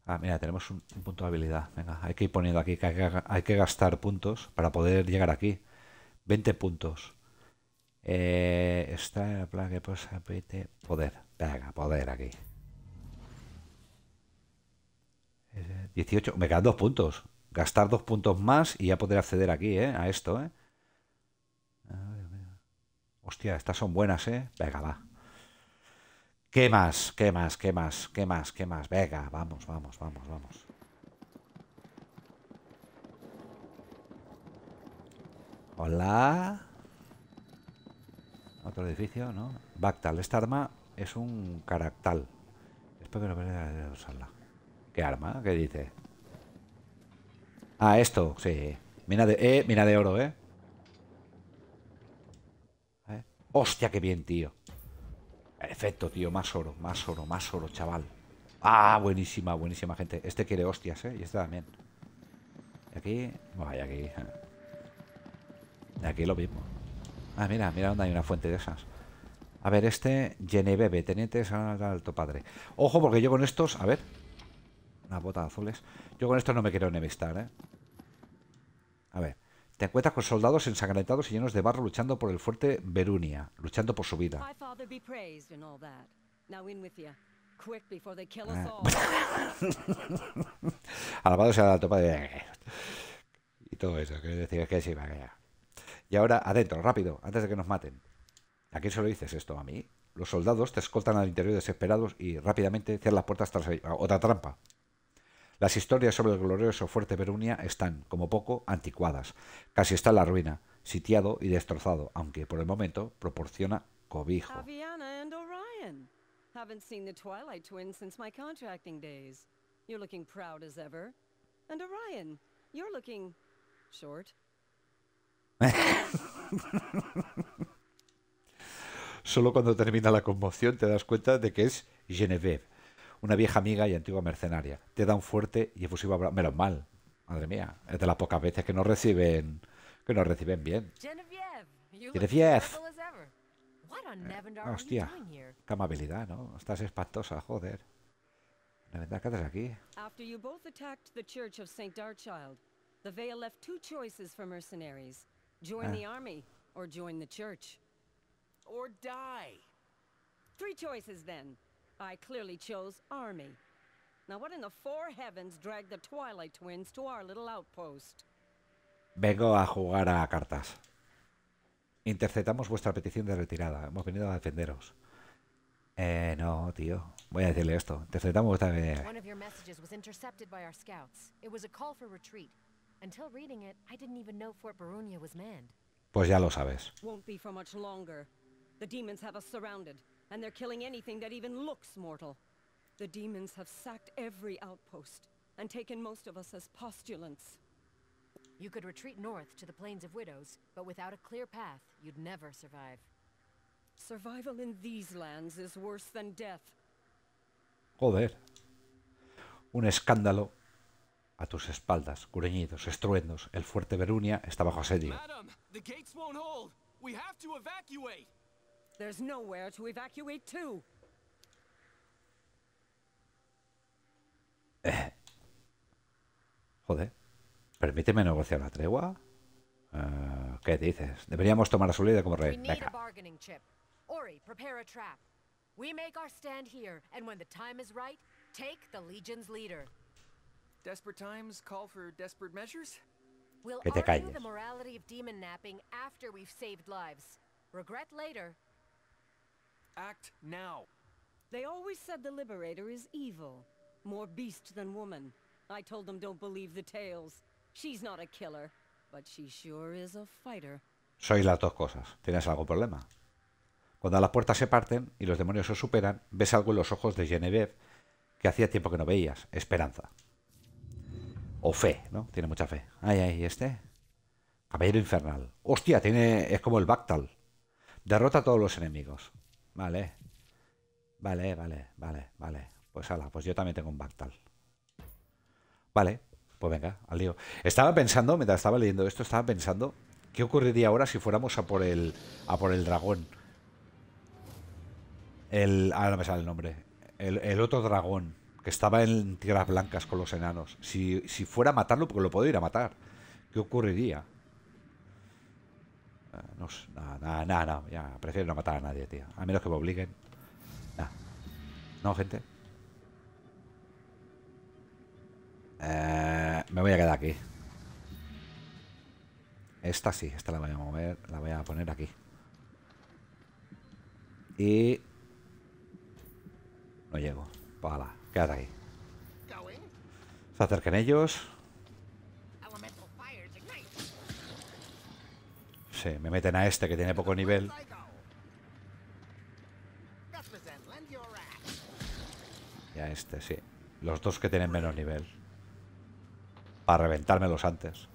Ah, mira, tenemos un, punto de habilidad. Venga, hay que ir poniendo aquí hay, que gastar puntos para poder llegar aquí. 20 puntos. Eh, está en la placa pues, apete. Poder. Venga, poder aquí. 18. Me quedan dos puntos. Gastar dos puntos más y ya poder acceder aquí, ¿eh? A esto, ¿eh? Hostia, estas son buenas, ¿eh? Venga, va. ¿Qué más? ¿Qué más? ¿Qué más? ¿Qué más? ¿Qué más? Venga, vamos, vamos, vamos, vamos. Hola. Otro edificio, ¿no? Bactal. Esta arma es un caractal. Espero que no usarla. ¿Qué arma? ¿Qué dice? Ah, esto, sí. Mira de, eh, de oro, ¿eh? ¿eh? Hostia, qué bien, tío. Perfecto, tío, más oro, más oro, más oro, chaval Ah, buenísima, buenísima, gente Este quiere hostias, eh, y este también Y aquí, vaya, aquí Aquí lo mismo Ah, mira, mira dónde hay una fuente de esas A ver, este, tenientes Teniente alto padre Ojo, porque yo con estos, a ver Unas botas azules Yo con estos no me quiero enemistar, eh A ver te encuentras con soldados ensangrentados y llenos de barro luchando por el fuerte Berunia. luchando por su vida. Ah. Alabado sea la topa de... Y todo eso, que decir que sí, vaya. Y ahora, adentro, rápido, antes de que nos maten. ¿A quién se lo dices esto? ¿A mí? Los soldados te escoltan al interior desesperados y rápidamente cierran las puertas tras otra trampa. Las historias sobre el glorioso Fuerte Berunia están, como poco, anticuadas. Casi está en la ruina, sitiado y destrozado, aunque por el momento proporciona cobijo. Solo cuando termina la conmoción te das cuenta de que es Genevieve, una vieja amiga y antigua mercenaria. Te da un fuerte y efusivo abrazo. Menos mal, madre mía. Es de las pocas veces que nos reciben, que nos reciben bien. Genevieve. Eh, hostia, qué amabilidad, ¿no? Estás espantosa, joder. La verdad estás aquí. After you both attacked the church of St. Darchild, the Veil left two choices for mercenaries. Join the eh. army or join the church. Or die. Three choices then. I clearly chose Army. Now what in the four heavens dragged the Twilight Twins to our little outpost? Vengo a jugar a cartas. Interceptamos vuestra petición de retirada. Hemos venido a defenderos. Eh, no, tío. Voy a decirle esto. Interceptamos vuestra... Eh, One of your messages was intercepted by our scouts. It was a call for retreat. Until reading it, I didn't even know Fort Barunia was manned. Pues ya lo sabes. Won't be for much longer. The demons have us surrounded. and they're killing anything that even looks mortal. The demons have sacked every outpost, and taken most of us as postulants. You could retreat north to the Plains of Widows, but without a clear path, you'd never survive. Survival in these lands is worse than death. Joder. Un escándalo. A tus espaldas, gruñidos, estruendos, el fuerte Verunia está bajo asedio. Madam, the gates won't hold. We have to evacuate. There's nowhere to evacuate to. Eh. Joder. Permíteme negociar la tregua. Uh, ¿Qué dices? Deberíamos tomar a su líder como rey. Venga. Ori, prepare a trap. We make our stand here, and when the time is right, take the Legion's leader. Desperate times call for desperate measures? We'll argue the morality of demon napping after we've saved lives. Regret later, Act now. They always said the Liberator is evil. More beast than woman. I told them don't believe the tales. She's not a killer, but she sure is a fighter. Sois las dos cosas. ¿Tienes algún problema? Cuando las puertas se parten y los demonios se superan, ves algo en los ojos de Genevieve que hacía tiempo que no veías. Esperanza. O fe, ¿no? Tiene mucha fe. Ay, ay, este. Caballero infernal. Hostia, tiene. es como el Bactal. Derrota a todos los enemigos. Vale. Vale, vale, vale, vale. Pues ala, pues yo también tengo un Bactal. Vale, pues venga, al lío. Estaba pensando, mientras estaba leyendo esto, estaba pensando qué ocurriría ahora si fuéramos a por el, a por el dragón. El, Ah, no me sale el nombre. El, otro dragón que estaba en tierras blancas con los enanos. Si, si fuera a matarlo, porque lo puedo ir a matar. ¿Qué ocurriría? no, nada, nada, no, ya prefiero no matar a nadie, tío. A menos que me obliguen. No, gente. Eh, me voy a quedar aquí. Esta sí, esta la voy a mover, la voy a poner aquí. Y... No llego. Pala, pues quédate aquí. ¿eh? Se acerquen ellos. Sí, me meten a este que tiene poco nivel. Y a este, sí. Los dos que tienen menos nivel. Para reventármelos antes.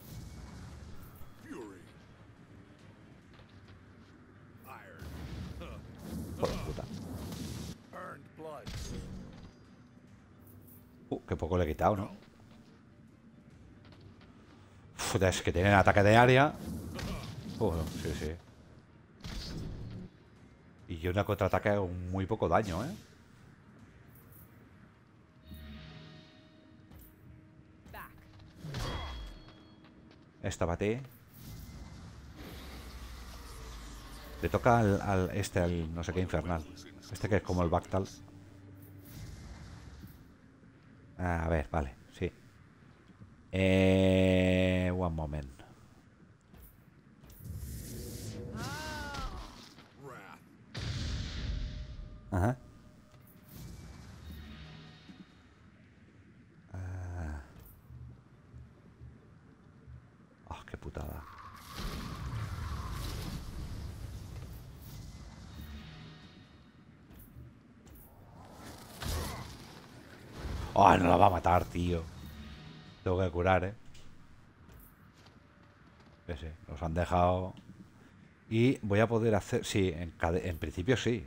Uh, qué poco le he quitado, ¿no? Uf, es que tienen ataque de área sí, Y yo una contraataque con muy poco daño, ¿eh? Esta bate. Le toca al, al, este, al no sé qué infernal. Este que es como el Bactal. Ah, a ver, vale, sí. Eh, one moment. Ajá. Ah. ah, qué putada. no la va a matar, tío. Tengo que curar, eh. los han dejado. Y voy a poder hacer... Sí, en principio sí.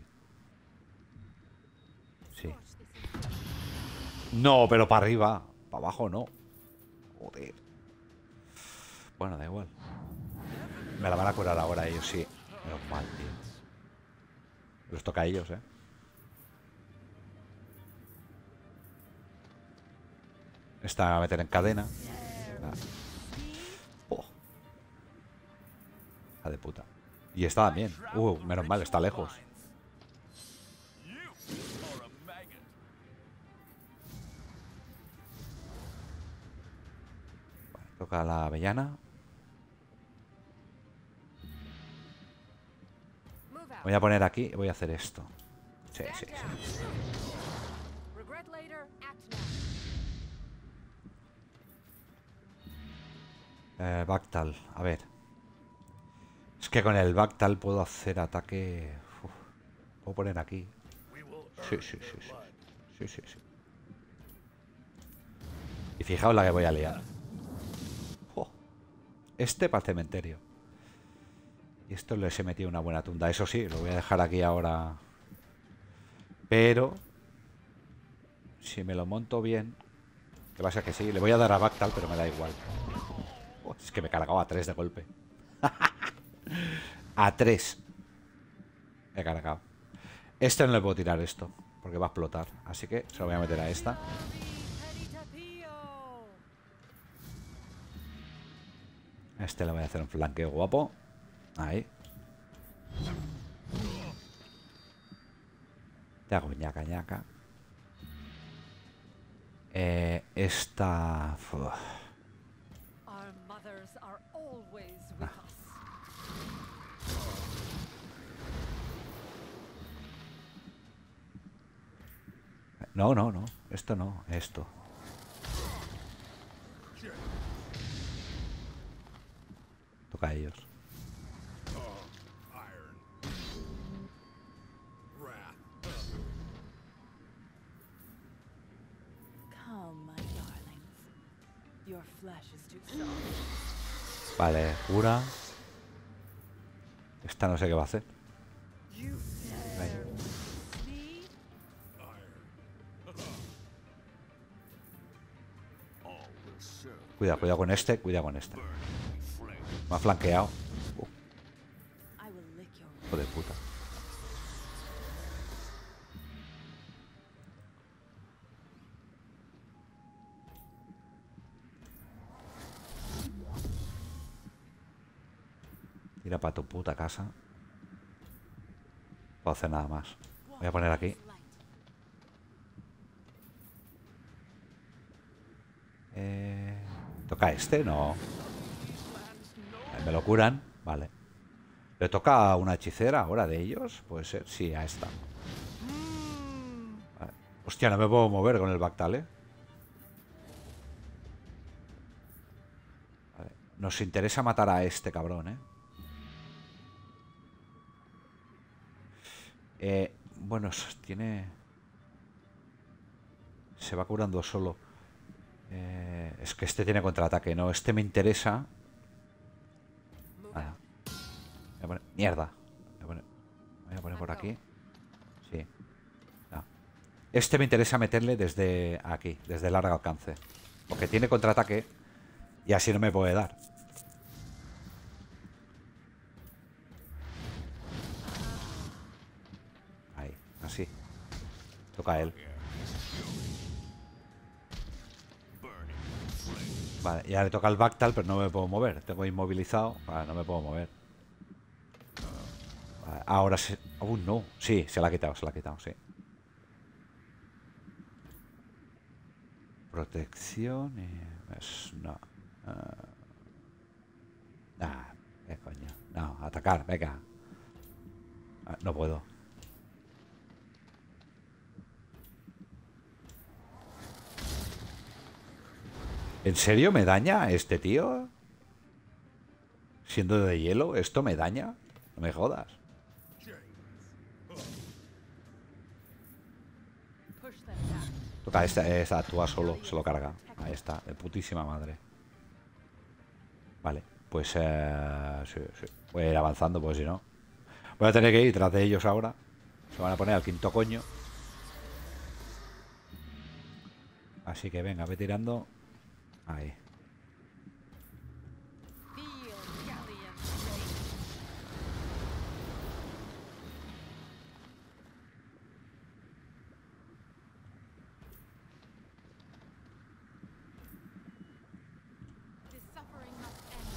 No, pero para arriba. Para abajo no. Joder. Bueno, da igual. Me la van a curar ahora ellos, sí. Menos mal, tío. Los toca a ellos, eh. Esta a meter en cadena. Oh. de puta. Y esta bien. Uh, menos mal, está lejos. Toca la avellana. Voy a poner aquí y voy a hacer esto. Sí, sí, sí. Eh, Bactal, a ver. Es que con el Bactal puedo hacer ataque... Voy Puedo poner aquí. sí, sí, sí. Sí, sí, sí. Y fijaos la que voy a liar. Este para cementerio. Y esto les he metido una buena tunda. Eso sí, lo voy a dejar aquí ahora. Pero... Si me lo monto bien... Que pasa que sí, le voy a dar a Bactal, pero me da igual. es que me he cargado a tres de golpe. a tres. He cargado. Este no le puedo tirar esto, porque va a explotar. Así que se lo voy a meter a esta. Este le voy a hacer un flanqueo guapo. Ahí. Te hago ñaca ñaca. Eh, esta... Ah. No, no, no. Esto no. Esto. ellos. Vale, cura. Esta no sé qué va a hacer. Cuidado, cuidado con este, cuidado con este. Me ha flanqueado. de puta. Tira para tu puta casa. No puedo hacer nada más. Voy a poner aquí. Eh, ¿Toca este? No. ¿Me lo curan? Vale. ¿Le toca a una hechicera ahora de ellos? Puede ser. Sí, a esta. Hostia, no me puedo mover con el Bactale Nos interesa matar a este cabrón, ¿eh? Eh, bueno, tiene... Se va curando solo. Eh, es que este tiene contraataque, ¿no? Este me interesa Mierda. Voy a poner, por ah, aquí. Sí. Este me interesa meterle desde aquí, desde largo alcance. Porque tiene contraataque y así no me puede dar. Ahí, así. Toca a él. Vale, ya le toca el Bactal, pero no me puedo mover. Tengo inmovilizado. no me puedo mover. ahora se... ¡Oh, no. Sí, se la ha quitado, se la ha quitado, sí. Protección y... No. Ah, qué ah, eh, coño. No, atacar, venga. Ah, no puedo. ¿En serio me daña este tío? Siendo de hielo, ¿esto me daña? No me jodas. Toca, esta, actúa solo, se lo carga. Ahí está, de putísima madre. Vale, pues eh, voy a ir avanzando, pues si no. Voy a tener que ir tras de ellos ahora. Se van a poner al quinto coño. Así que venga, ve tirando.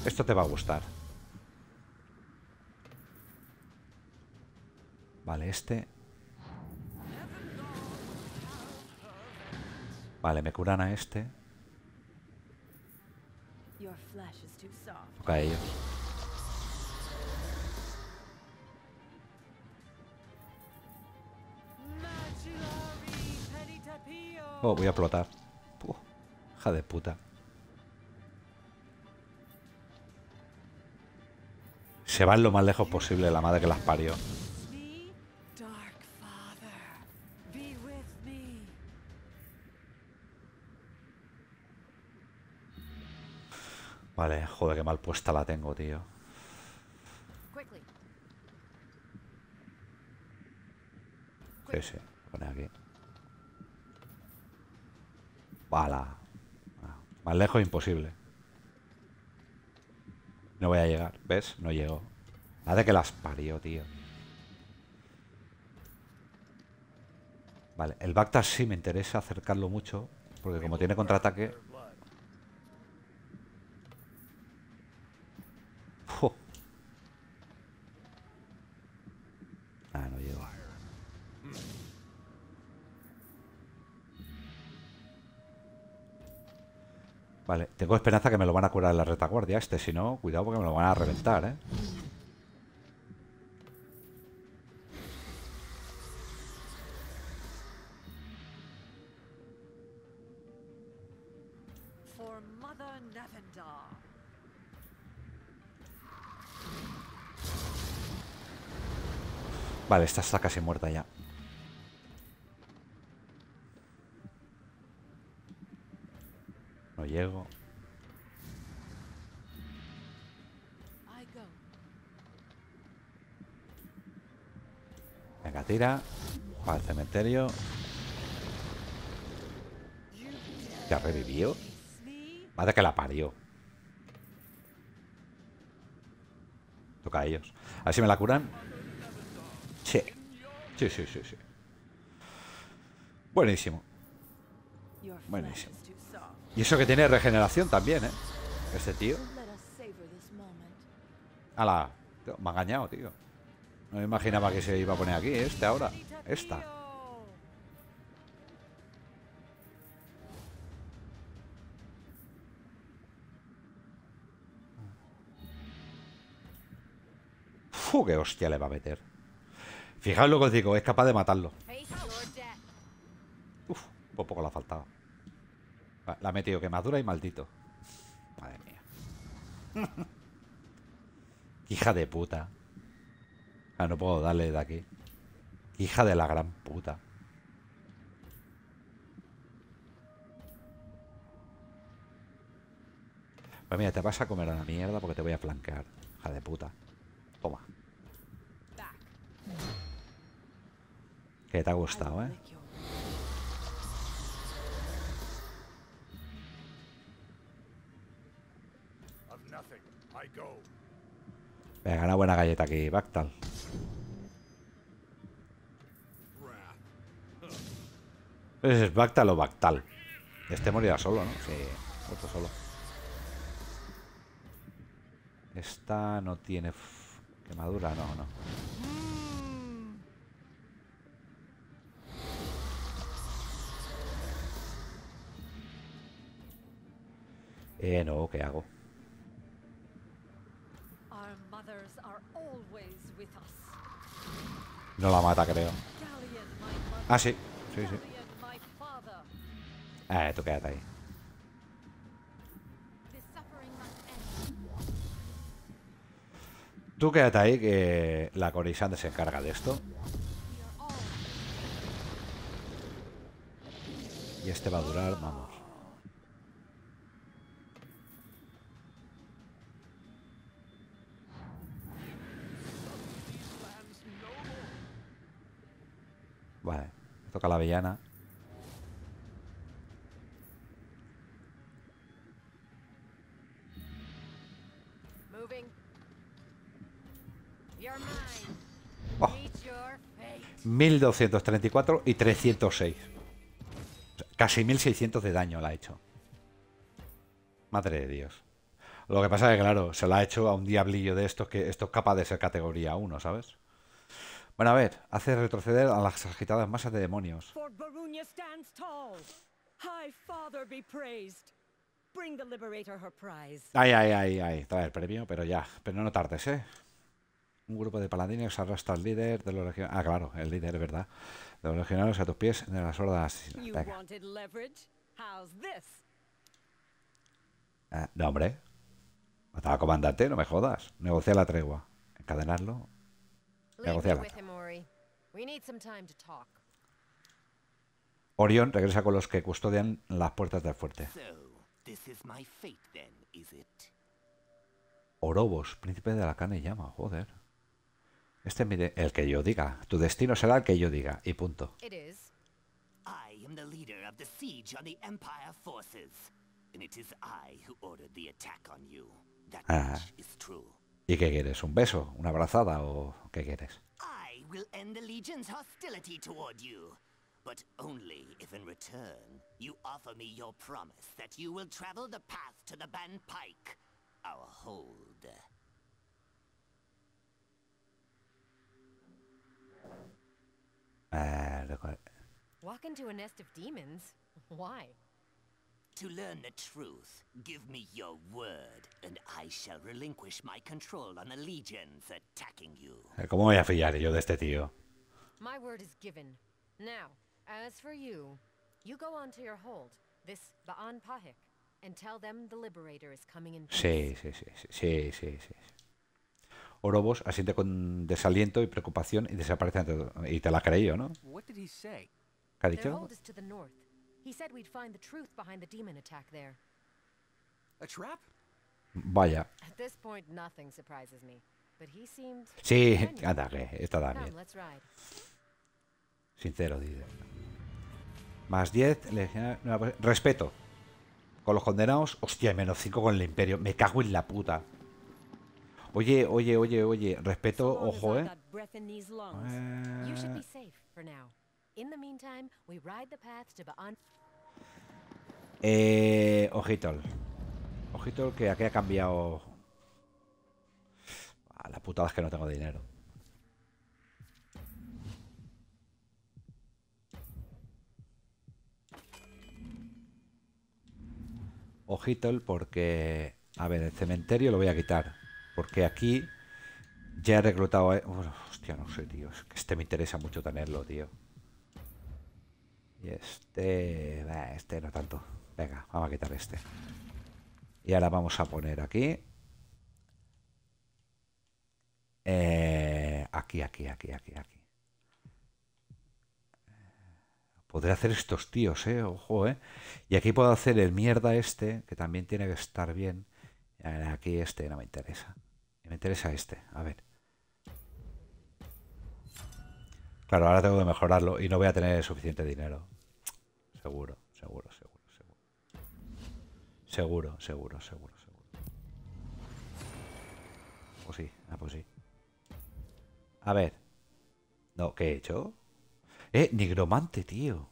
Esto te va a gustar. Vale, este. Vale, me curan a este a ellos. Oh, voy a explotar. hija de puta. Se van lo más lejos posible la madre que las parió. Vale, joder, qué mal puesta la tengo, tío. Sí, sí, pone aquí. ¡Bala! más lejos imposible. No voy a llegar, ¿ves? No llego. de que las parió, tío. Vale, el Bacta sí me interesa acercarlo mucho, porque como tiene contraataque, Vale, tengo esperanza que me lo van a curar en la retaguardia este, si no, cuidado porque me lo van a reventar, ¿eh? Vale, esta está casi muerta ya. al para cementerio. ¿Ya revivió? Madre que la parió. Toca a ellos. A ver si me la curan. Sí. Sí, sí, sí, sí. Buenísimo. Buenísimo. Y eso que tiene regeneración también, ¿eh? Este tío. Hala Me ha engañado, tío. No imaginaba que se iba a poner aquí, ¿eh? este ahora. Esta. Uf, qué hostia le va a meter. Fijaos lo que os digo, es capaz de matarlo. Uf, por pues poco la faltado La ha metido quemadura y maldito. Madre mía. Hija de puta. Ah, no puedo darle de aquí. Hija de la gran puta. Pues mira, te vas a comer a la mierda porque te voy a flanquear. Hija de puta. Toma. Que te ha gustado, ¿eh? Venga, una buena galleta aquí, Bactal. Es Bactal o Bactal. Este morirá solo, ¿no? Sí, otro solo. Esta no tiene quemadura, no, no. Eh, no, ¿qué hago? No la mata, creo. Ah, sí, sí, sí eh ah, tú quédate ahí. Tú quédate ahí que la Corisande se encarga de esto. Y este va a durar, vamos. Vale, toca la villana. 1234 y 306. Casi 1600 de daño la ha hecho. Madre de Dios. Lo que pasa es que, claro, se la ha hecho a un diablillo de estos que esto es capaz de ser categoría 1, ¿sabes? Bueno, a ver, hace retroceder a las agitadas masas de demonios. Ay, ay, ay, ay. Trae el premio, pero ya. Pero no tardes, ¿eh? Un grupo de paladines arrastra al líder de los legionarios. Ah, claro, el líder, ¿verdad? De los legionarios a tus pies en las hordas. Ah, no, hombre. Mataba comandante, no me jodas. Negocia la tregua. Encadenarlo. Negocia Orión regresa con los que custodian las puertas del fuerte. Orobos, príncipe de la carne y llama, joder. Este mire el que yo diga. Tu destino será el que yo diga. Y punto. It is. I am the leader of the siege on the Empire forces. And it is I who ordered the attack on you. That ah. is true. ¿Y qué quieres? ¿Un beso? ¿Una abrazada? ¿O qué quieres? I will end the Legion's hostility toward you. But only if in return you offer me your promise that you will travel the path to the Ban Pike, our hold. Ah, look at it. Walk into a nest of demons? Why? To learn the truth, give me your word, and I shall relinquish my control on the legions attacking you. Eh, ¿Cómo voy a fiar yo de este tío? My word is given. Now, as for you, you go on to your hold, this Ba'an Pahik, and tell them the Liberator is coming in peace. Sí, sí, sí, sí, sí, sí. Orobos asiente con desaliento y preocupación y desaparece ante todo. Y te la ha creído, ¿no? ¿Qué ha dicho? Vaya. Sí, que está bien Sincero, dice. Más 10, ah, respeto. Con los condenados, hostia, menos 5 con el imperio. Me cago en la puta. Oye, oye, oye, oye, respeto, ojo, ¿eh? Ah. Eh, ojito. Ojito que aquí ha cambiado... A las putadas que no tengo dinero. Ojito porque... A ver, el cementerio lo voy a quitar. Porque aquí ya he reclutado hostia, no sé, tío. Es que este me interesa mucho tenerlo, tío. Y este... este no tanto. Venga, vamos a quitar este. Y ahora vamos a poner aquí... aquí, aquí, aquí, aquí, aquí. Podré hacer estos tíos, eh. Ojo, eh. Y aquí puedo hacer el mierda este, que también tiene que estar bien. Aquí este no me interesa me interesa este. A ver. Claro, ahora tengo que mejorarlo y no voy a tener suficiente dinero. Seguro, seguro, seguro, seguro. Seguro, seguro, seguro, seguro. Pues sí, ah, pues sí. A ver. No, ¿qué he hecho? Eh, nigromante, tío.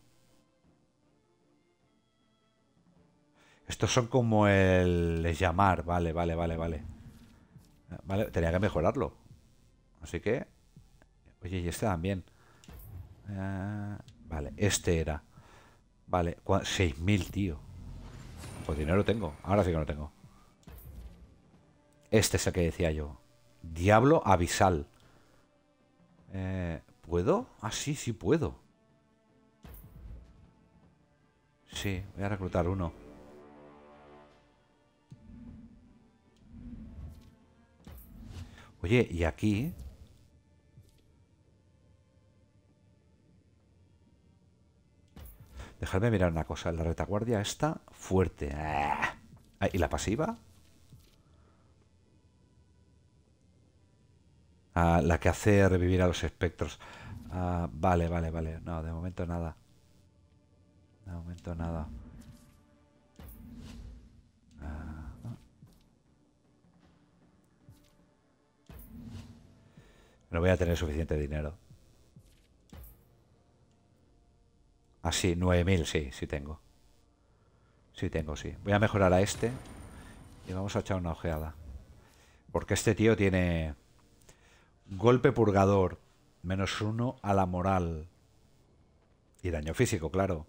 Estos son como el llamar, vale, vale, vale, vale. Vale, tenía que mejorarlo. Así que... Oye, y este también. Ah, vale, este era. Vale, 6.000, tío. Pues dinero tengo. Ahora sí que no tengo. Este es el que decía yo. Diablo Abisal. Eh, ¿Puedo? Ah, sí, sí puedo. Sí, voy a reclutar uno. Oye, y aquí... Dejadme mirar una cosa. La retaguardia está fuerte. Ah, ¿Y la pasiva? Ah, la que hace revivir a los espectros. Ah, vale, vale, vale. No, de momento nada. De momento nada. No voy a tener suficiente dinero. Ah, sí, 9.000, sí, sí tengo. Sí tengo, sí. Voy a mejorar a este. Y vamos a echar una ojeada. Porque este tío tiene... Golpe purgador. Menos uno a la moral. Y daño físico, claro.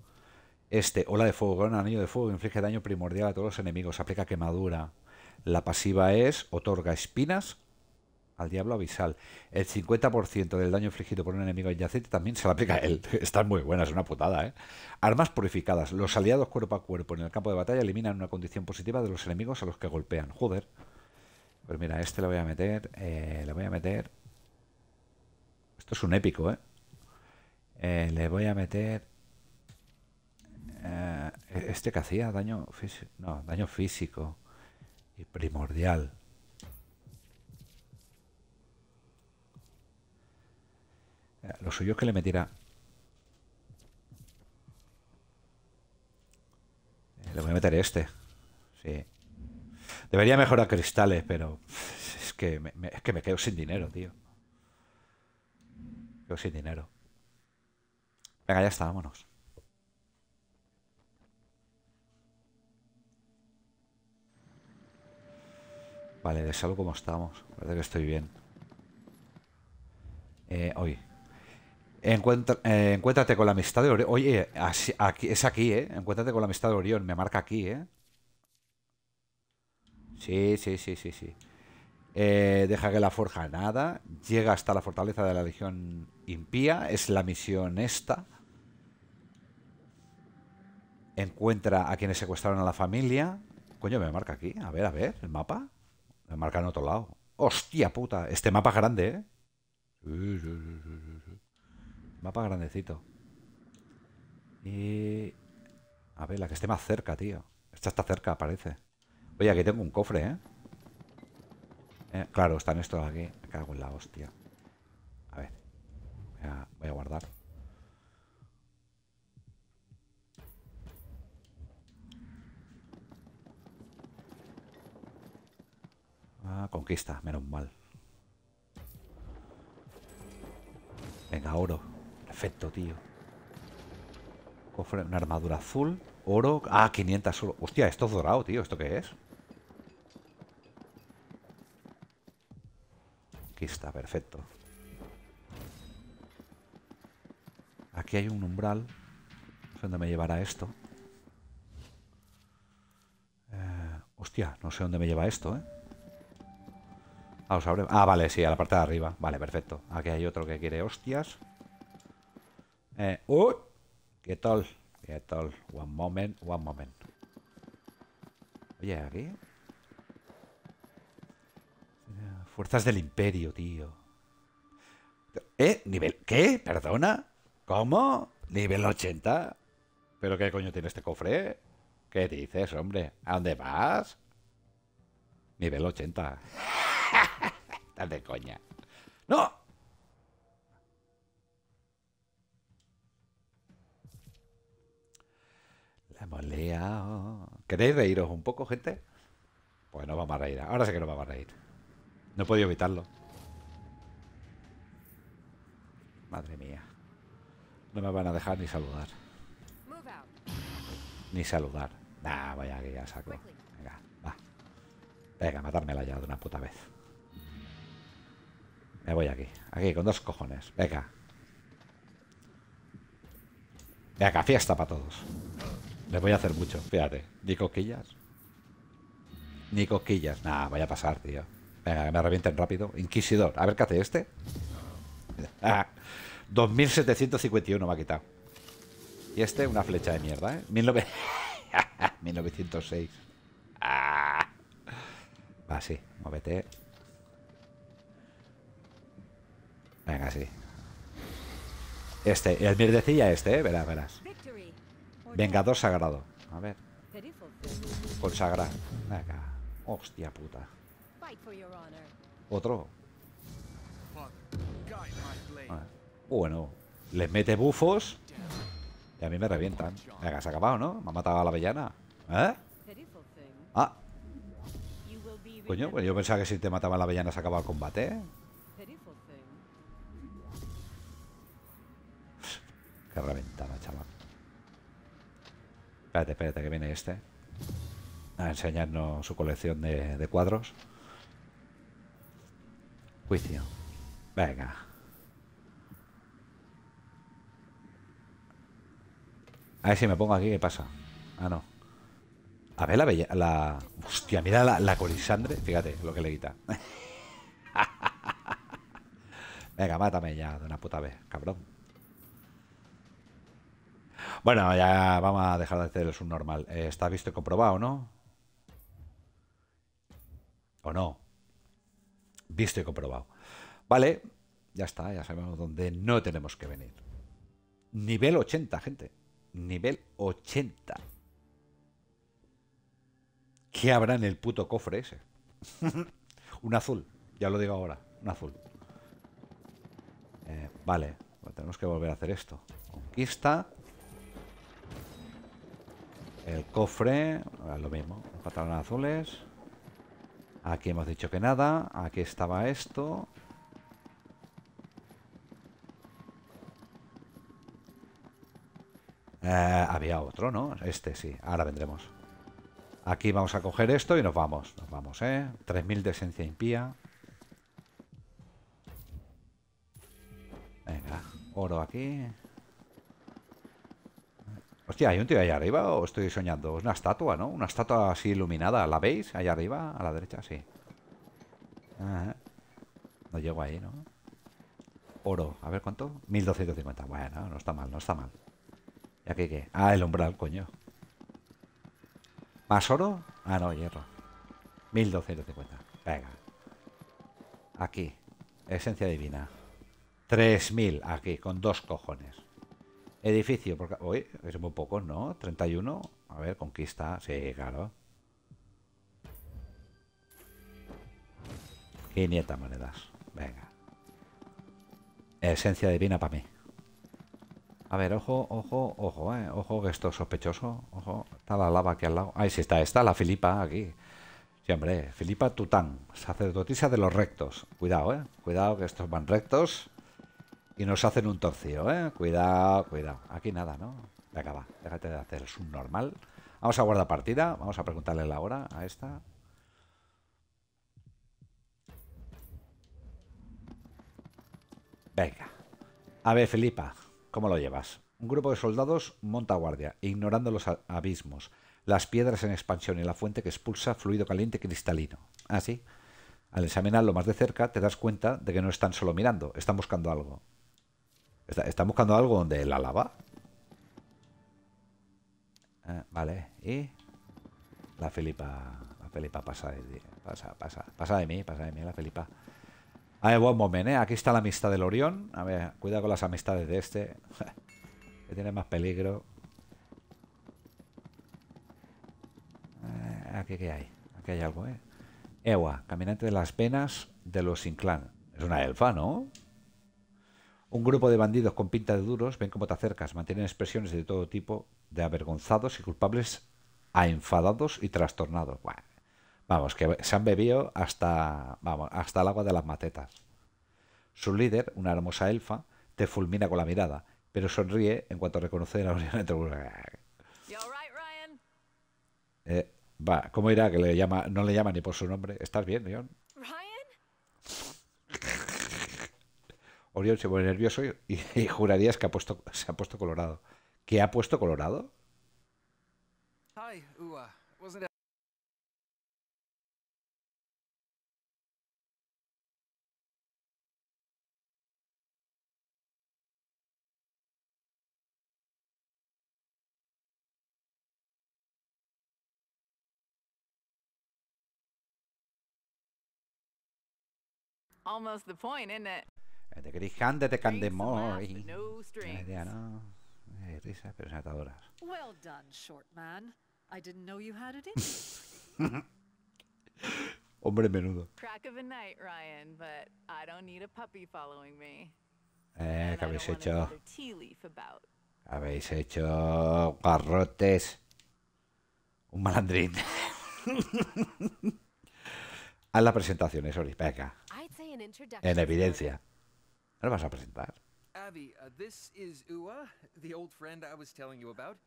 Este, ola de fuego, gran anillo de fuego, inflige daño primordial a todos los enemigos, aplica quemadura. La pasiva es, otorga espinas al diablo abisal. El 50% del daño infligido por un enemigo yacete también se lo aplica a él. Están muy buenas, es una putada, ¿eh? Armas purificadas. Los aliados cuerpo a cuerpo en el campo de batalla eliminan una condición positiva de los enemigos a los que golpean. Joder. Pues mira, este lo voy a meter. Eh, le voy a meter. Esto es un épico, ¿eh? eh le voy a meter. Eh, este que hacía daño físico. No, daño físico. Y primordial. Lo suyo es que le metiera... Eh, le voy a meter este. Sí. Debería mejorar cristales, pero... Es que me, es que me quedo sin dinero, tío. Me quedo sin dinero. Venga, ya está, vámonos. Vale, de salvo como estamos. Parece que estoy bien. Eh, hoy. Eh, encuéntrate con la amistad de Orión. Oye, es aquí, ¿eh? Encuéntrate con la amistad de Orión. Me marca aquí, ¿eh? Sí, sí, sí, sí, sí. Eh, deja que la forja nada. Llega hasta la fortaleza de la Legión Impía. Es la misión esta. Encuentra a quienes secuestraron a la familia. Coño, me marca aquí. A ver, a ver, el mapa. Me marca en otro lado. Hostia puta. Este mapa es grande, ¿eh? Mapa grandecito. Y... A ver, la que esté más cerca, tío. Esta está cerca, parece. Oye, aquí tengo un cofre, ¿eh? ¿eh? claro, están estos aquí. Me cago en la hostia. A ver. Voy a, voy a guardar. Ah, conquista, menos mal. Venga, oro. Perfecto, tío. Cofre, una armadura azul. Oro. Ah, 500 solo. Hostia, esto es dorado, tío. ¿Esto qué es? Aquí está, perfecto. Aquí hay un umbral. No sé dónde me llevará esto. Eh, hostia, no sé dónde me lleva esto, ¿eh? Ah, ah, vale, sí, a la parte de arriba. Vale, perfecto. Aquí hay otro que quiere hostias. Eh, oh, ¿Qué tal? ¿Qué tal? One moment, one moment. Oye, aquí. Fuerzas del Imperio, tío. ¿Eh? ¿Nivel? ¿Qué? ¿Perdona? ¿Cómo? ¿Nivel 80? ¿Pero qué coño tiene este cofre? ¿Qué dices, hombre? ¿A dónde vas? Nivel 80. Estás de coña. ¡No! hemos ¿Queréis reíros un poco, gente? Pues no vamos a reír. Ahora sé que no vamos a reír. No he podido evitarlo. Madre mía. No me van a dejar ni saludar. Ni saludar. Ah, vaya que ya saco. Venga, va. Venga, matármela ya de una puta vez. Me voy aquí. Aquí, con dos cojones. Venga. Venga, fiesta para todos. Les voy a hacer mucho, fíjate. Ni cosquillas. Ni coquillas, Nah, vaya a pasar, tío. Venga, me revienten rápido. Inquisidor. A ver qué hace este. 2751 ah, me ha quitado. Y este, una flecha de mierda, ¿eh? 1906. Ah. Va, sí. Móvete. Venga, sí. Este, el mierdecilla este, ¿eh? Verás, verás. Vengador sagrado. A ver. Consagrar. Venga Hostia puta. Otro. Bueno, les mete bufos. Y a mí me revientan. Venga, se ha acabado, ¿no? Me ha matado a la avellana. ¿Eh? Ah. Coño, pues yo pensaba que si te mataban la avellana se acababa el combate. Qué reventada, chaval. Espérate, espérate, que viene este. A enseñarnos su colección de, cuadros. Juicio. Venga. A ver si me pongo aquí, ¿qué pasa? Ah, no. A ver la bella... La... Hostia, mira la, la colisandre. Fíjate lo que le quita. Venga, mátame ya de una puta vez, cabrón. Bueno, ya vamos a dejar de hacer el subnormal. Eh, está visto y comprobado, ¿no? ¿O no? Visto y comprobado. Vale, ya está, ya sabemos dónde no tenemos que venir. Nivel 80, gente. Nivel 80. ¿Qué habrá en el puto cofre ese? un azul, ya lo digo ahora, un azul. Eh, vale, tenemos que volver a hacer esto. Conquista. El cofre, lo mismo, pantalones azules. Aquí hemos dicho que nada. Aquí estaba esto. Eh, había otro, ¿no? Este sí. Ahora vendremos. Aquí vamos a coger esto y nos vamos. Nos vamos, ¿eh? 3000 de esencia impía. Venga. Oro aquí. Hostia, hay un tío allá arriba o estoy soñando. Es una estatua, ¿no? Una estatua así iluminada. ¿La veis? Allá arriba, a la derecha, sí. No llego ahí, ¿no? Oro. A ver cuánto. 1250. Bueno, no está mal, no está mal. ¿Y aquí qué? Ah, el umbral, coño. ¿Más oro? Ah, no, hierro. 1250. Venga. Aquí. Esencia divina. 3000 aquí, con dos cojones. Edificio, porque hoy es muy poco, ¿no? 31. A ver, conquista. Sí, claro. nieta monedas. Venga. Esencia divina para mí. A ver, ojo, ojo, ojo, eh. Ojo que esto es sospechoso. Ojo, está la lava aquí al lado. Ahí sí está, está la Filipa aquí. Sí, hombre, Filipa Tután, sacerdotisa de los rectos. Cuidado, eh. Cuidado que estos van rectos. Y nos hacen un torcido, ¿eh? Cuidado, cuidado. Aquí nada, ¿no? Venga, Déjate de hacer el normal. Vamos a guardar partida. Vamos a preguntarle la hora a esta. Venga. A ver, Filipa, ¿cómo lo llevas? Un grupo de soldados monta guardia, ignorando los abismos, las piedras en expansión y la fuente que expulsa fluido caliente cristalino. Ah, sí al examinarlo más de cerca, te das cuenta de que no están solo mirando, están buscando algo está buscando algo donde la lava? Ah, vale, y... La Felipa... La Felipa pasa de, pasa, pasa, pasa de mí, pasa de mí la Felipa. A ver, buen momento, ¿eh? Aquí está la amistad del Orión. A ver, cuida con las amistades de este. que tiene más peligro. Eh, aquí qué hay. Aquí hay algo, ¿eh? Ewa, caminante de las penas de los Inclán. Es una elfa, ¿no? Un grupo de bandidos con pinta de duros ven cómo te acercas, mantienen expresiones de todo tipo, de avergonzados y culpables a enfadados y trastornados. vamos, que se han bebido hasta, vamos, hasta el agua de las matetas. Su líder, una hermosa elfa, te fulmina con la mirada, pero sonríe en cuanto reconoce la unión entre... Eh, va, ¿cómo irá que le llama, no le llama ni por su nombre? ¿Estás bien, León? Oriol se pone nervioso y, jurarías que ha puesto, se ha puesto colorado. ¿Qué ha puesto colorado? Almost the point, isn't it? de queréis Hand de Candemore. idea, no. hay eh, risas, pero atadoras. Well done, Hombre menudo. Crack of a night, Ryan, but I don't need a puppy following me. Eh, ¿qué habéis hecho? Habéis hecho garrotes. Un malandrín. Haz las presentaciones, Ori, venga. En evidencia. ¿Nos vas a presentar? Abby, uh, this is Uwa, the old friend I was telling you about.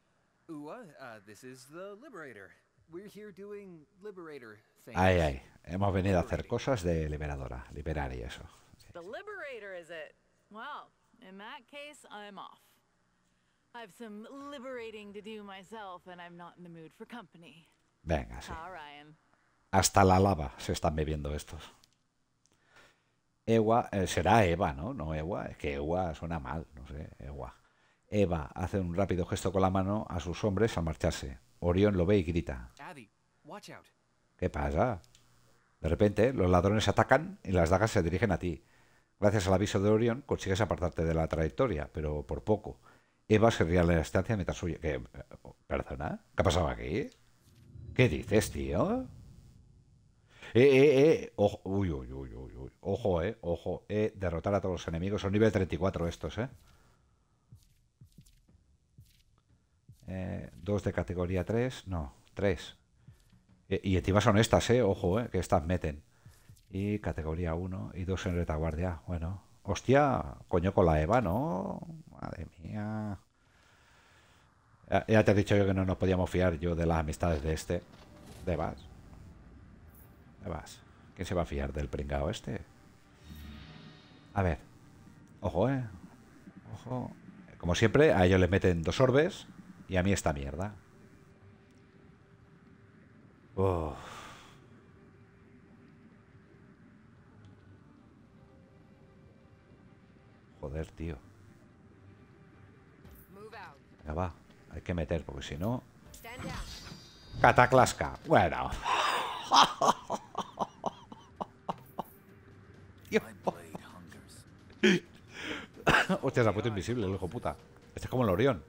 Uwa, uh, this is the Liberator. We're here doing Liberator things. Ay, ay. Hemos venido a hacer cosas de liberadora, liberar y eso. The Liberator is it? Well, in that case, I'm off. I've some liberating to do myself and I'm not in the mood for company. Venga, sí. Ah, Hasta la lava se están bebiendo estos. Ewa, eh, será Eva, ¿no? No Ewa, es que Ewa suena mal, no sé, Ewa. Eva hace un rápido gesto con la mano a sus hombres al marcharse. Orión lo ve y grita. ¿Qué pasa? De repente, los ladrones atacan y las dagas se dirigen a ti. Gracias al aviso de Orión, consigues apartarte de la trayectoria, pero por poco. Eva se ríe a la distancia mientras suya. ¿Qué? ¿Perdona? ¿Qué ha pasado aquí? ¿Qué dices, tío? Eh, eh, eh. Ojo, uy, Ojo, eh. Ojo, eh. Derrotar a todos los enemigos. Son nivel 34 estos, eh. eh. dos de categoría 3. No, 3. Eh, y encima son estas, eh. Ojo, eh. Que estas meten. Y categoría 1 y 2 en retaguardia. Bueno. Hostia, coño con la Eva, ¿no? Madre mía. Ya, te he dicho yo que no nos podíamos fiar yo de las amistades de este. De Eva. ¿Qué vas? ¿Quién se va a fiar del pringao este? A ver. Ojo, eh. Ojo. Como siempre, a ellos le meten dos orbes y a mí esta mierda. Joder, tío. Ya va. Hay que meter, porque si no... Cataclasca. Bueno. Hostia, se ha puesto invisible el hijo puta. Este es como el Orión.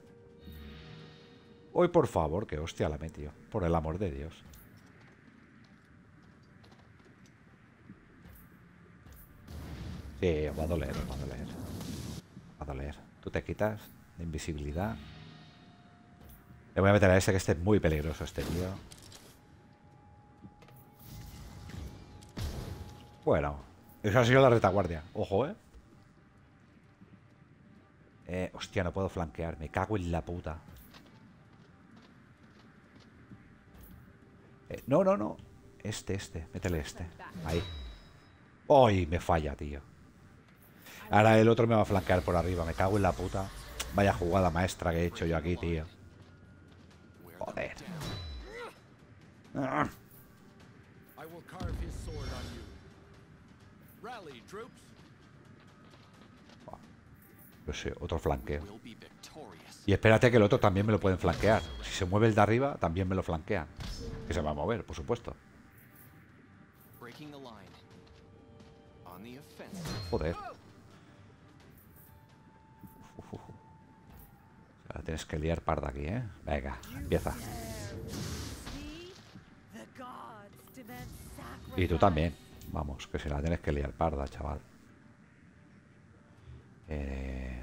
Hoy, por favor, que hostia la metió Por el amor de Dios. Sí, os va a doler, va a doler. Va a doler. Tú te quitas de invisibilidad. Le voy a meter a ese que este es muy peligroso, este tío. Bueno, esa ha sido la retaguardia. Ojo, ¿eh? ¿eh? hostia, no puedo flanquear. Me cago en la puta. Eh, no, no, no. Este, este. Métele este. Ahí. ¡Ay! Me falla, tío. Ahora el otro me va a flanquear por arriba. Me cago en la puta. Vaya jugada maestra que he hecho yo aquí, tío. Joder. No pues sé, otro flanqueo. Y espérate que el otro también me lo pueden flanquear. Si se mueve el de arriba, también me lo flanquean. Que se va a mover, por supuesto. Joder. tienes que liar par de aquí, ¿eh? Venga, empieza. Y tú también. Vamos, que se la tenés que liar parda, chaval. Eh,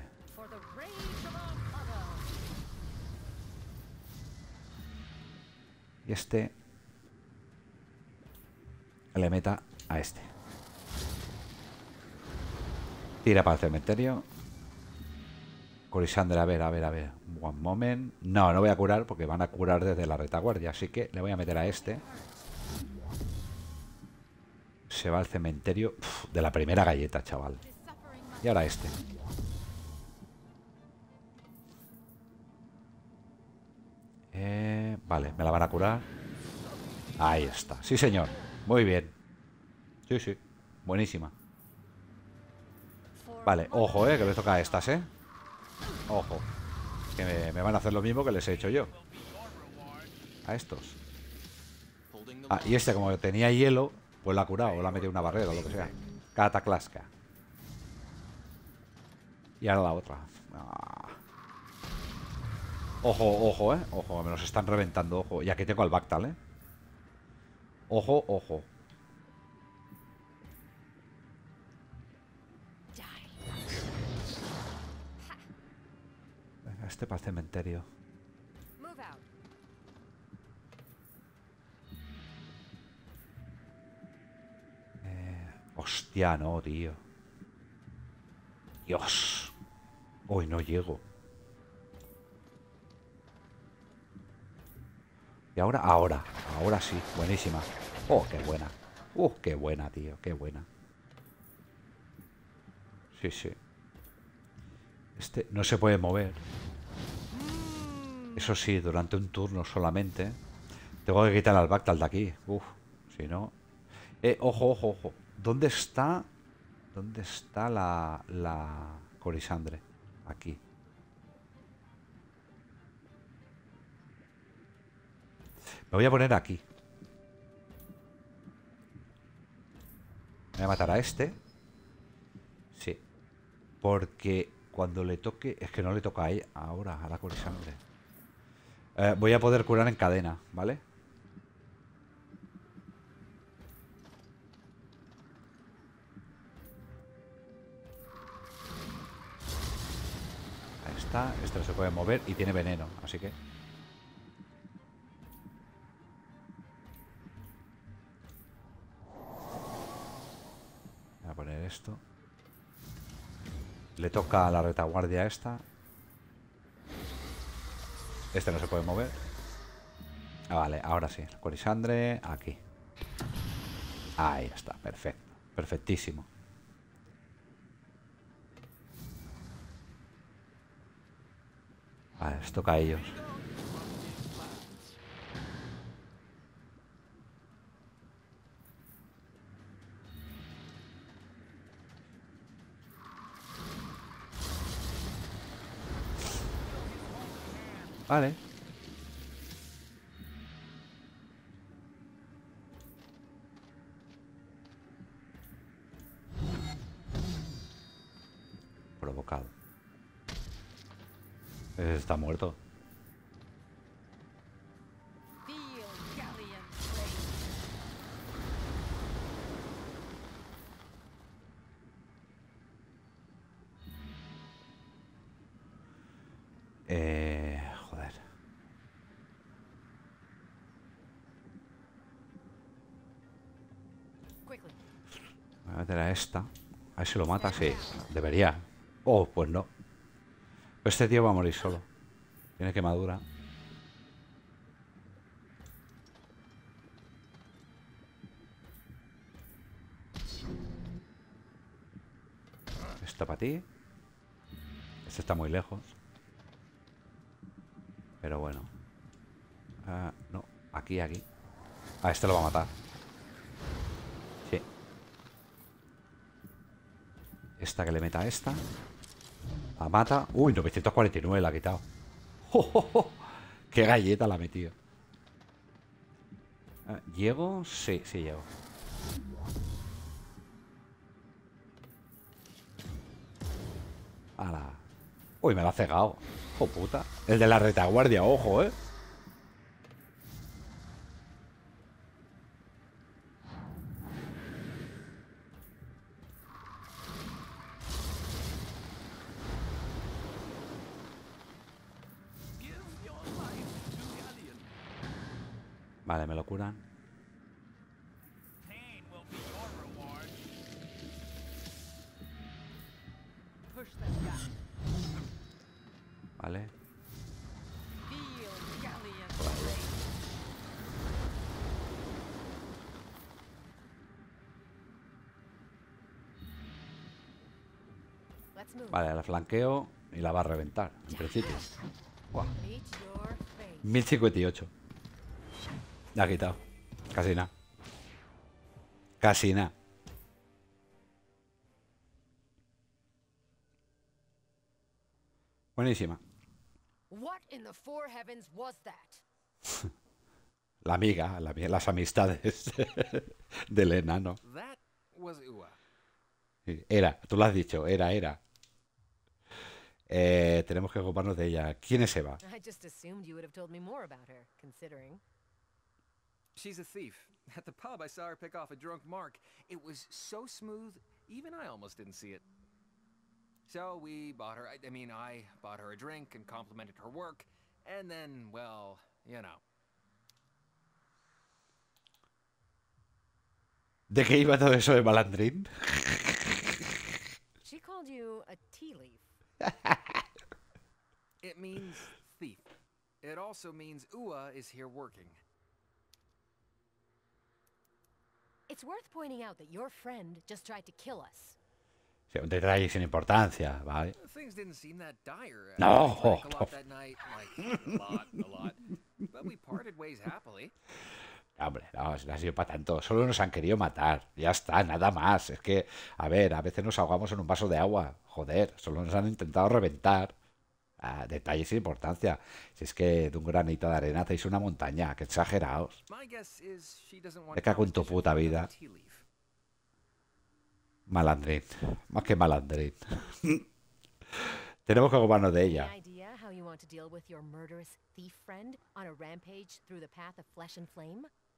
y este... Le meta a este. Tira para el cementerio. Corisander, a ver, a ver, a ver. One moment. No, no voy a curar porque van a curar desde la retaguardia. Así que le voy a meter a este se va al cementerio de la primera galleta, chaval. Y ahora este. Eh, vale, me la van a curar. Ahí está. Sí, señor. Muy bien. Sí, sí. Buenísima. Vale, ojo, eh, que le toca a estas, eh. Ojo. Que me, van a hacer lo mismo que les he hecho yo. A estos. Ah, y este, como tenía hielo, pues la ha curado, o la ha metido una barrera, o lo que sea. Cataclasca. Y ahora la otra. Ah. Ojo, ojo, eh. Ojo, me los están reventando, ojo. Y aquí tengo al Bactal, eh. Ojo, ojo. Este para el cementerio. Hostia, no, tío. Dios. Hoy no llego. Y ahora, ahora, ahora sí, buenísima. Oh, qué buena. Uf, uh, qué buena, tío, qué buena. Sí, sí. Este no se puede mover. Eso sí, durante un turno solamente. Tengo que quitar al Bactal de aquí. Uf, si no... Eh, ojo, ojo, ojo. ¿Dónde está? ¿Dónde está la, la Corisandre? Aquí. Me voy a poner aquí. Voy a matar a este. Sí. Porque cuando le toque... Es que no le toca a ahora, a la Corisandre. Eh, voy a poder curar en cadena, ¿vale? vale Este esto se puede mover y tiene veneno, así que... a poner esto. Le toca a la retaguardia esta. Este no se puede mover. Ah, vale, ahora sí. Corisandre, aquí. Ahí está, perfecto. Perfectísimo. Esto ah, les toca a ellos. Vale. está muerto. Eh, joder. esta. A ver si lo mata. Sí, debería. Oh, pues no. Este tío va a morir solo. Tiene quemadura. Esto para ti. Este está muy lejos. Pero bueno. Ah, no, aquí, aquí. ah, este lo va a matar. Sí. Esta que le meta a esta. La mata. Uy, 949 la ha quitado. qué galleta la ha metido! Ah, ¿Llego? Sí, sí llego. ¡Hala! ¡Uy, me lo ha cegado! ¡Oh, puta! El de la retaguardia, ojo, ¿eh? me lo curan. Vale. Vale, la flanqueo y la va a reventar, en principio. Wow. 1058. La ha quitado. Casi nada. Casi nada. Buenísima. La amiga, las amistades de Elena, ¿no? Era, tú lo has dicho, era, era. Eh, tenemos que ocuparnos de ella. ¿Quién es Eva? She's a thief. At the pub, I saw her pick off a drunk Mark. It was so smooth, even I almost didn't see it. So we bought her, I, mean, I bought her a drink and complimented her work, and then, well, you know. ¿De qué iba todo eso de malandrín? She called you a tea leaf. it means thief. It also means Ua is here working. un detalle sin importancia, ¿vale? No. no. Hombre, no, no ha sido para tanto. Solo nos han querido matar. Ya está, nada más. Es que, a ver, a veces nos ahogamos en un vaso de agua. Joder, solo nos han intentado reventar detalles sin importancia. Si es que de un granito de arena hacéis una montaña, que exageraos. Me cago en tu puta vida. Malandrín, más que malandrín. Tenemos que ocuparnos de ella.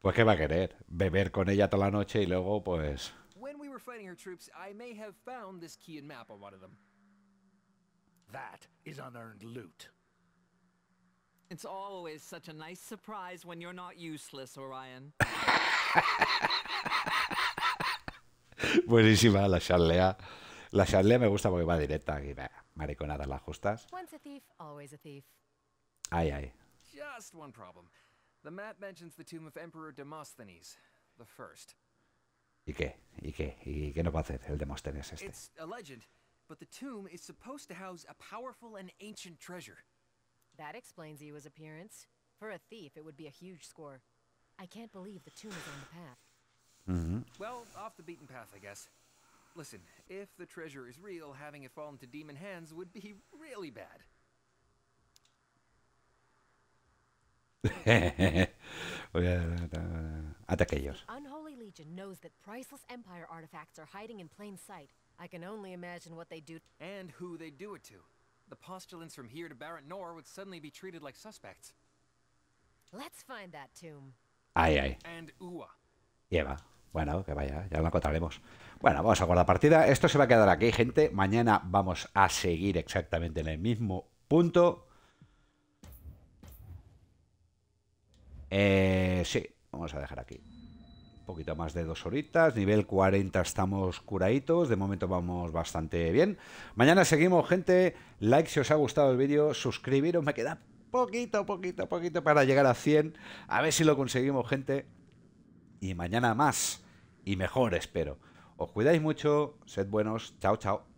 Pues que va a querer, beber con ella toda la noche y luego pues that is unearned loot. It's always such a nice surprise when you're not useless, Orion. Buenísima la charlea. La charlea me gusta porque va directa y mariconada las justas. Once a thief, always a thief. Ay, ay. Just one problem. The map mentions the tomb of Emperor Demosthenes, the first. ¿Y qué? ¿Y qué? ¿Y qué no va a hacer el este? It's a legend. but the tomb is supposed to house a powerful and ancient treasure. That explains Iwa's appearance. For a thief, it would be a huge score. I can't believe the tomb is on the path. Mm -hmm. Well, off the beaten path, I guess. Listen, if the treasure is real, having it fall into demon hands would be really bad. Unholy Legion knows that priceless Empire artifacts are hiding in plain sight, I can only imagine what they do- And who they do it to. The postulants from here to Barrett Nor would suddenly be treated like suspects. Let's find that tomb. Ay ay. And Y Eva. Bueno, que vaya, ya lo encontraremos. Bueno, vamos a guardar partida. Esto se va a quedar aquí, gente. Mañana vamos a seguir exactamente en el mismo punto. Eh, sí, vamos a dejar aquí poquito más de dos horitas, nivel 40 estamos curaditos, de momento vamos bastante bien. Mañana seguimos, gente, like si os ha gustado el vídeo, suscribiros, me queda poquito, poquito, poquito para llegar a 100, a ver si lo conseguimos, gente, y mañana más, y mejor, espero. Os cuidáis mucho, sed buenos, chao, chao.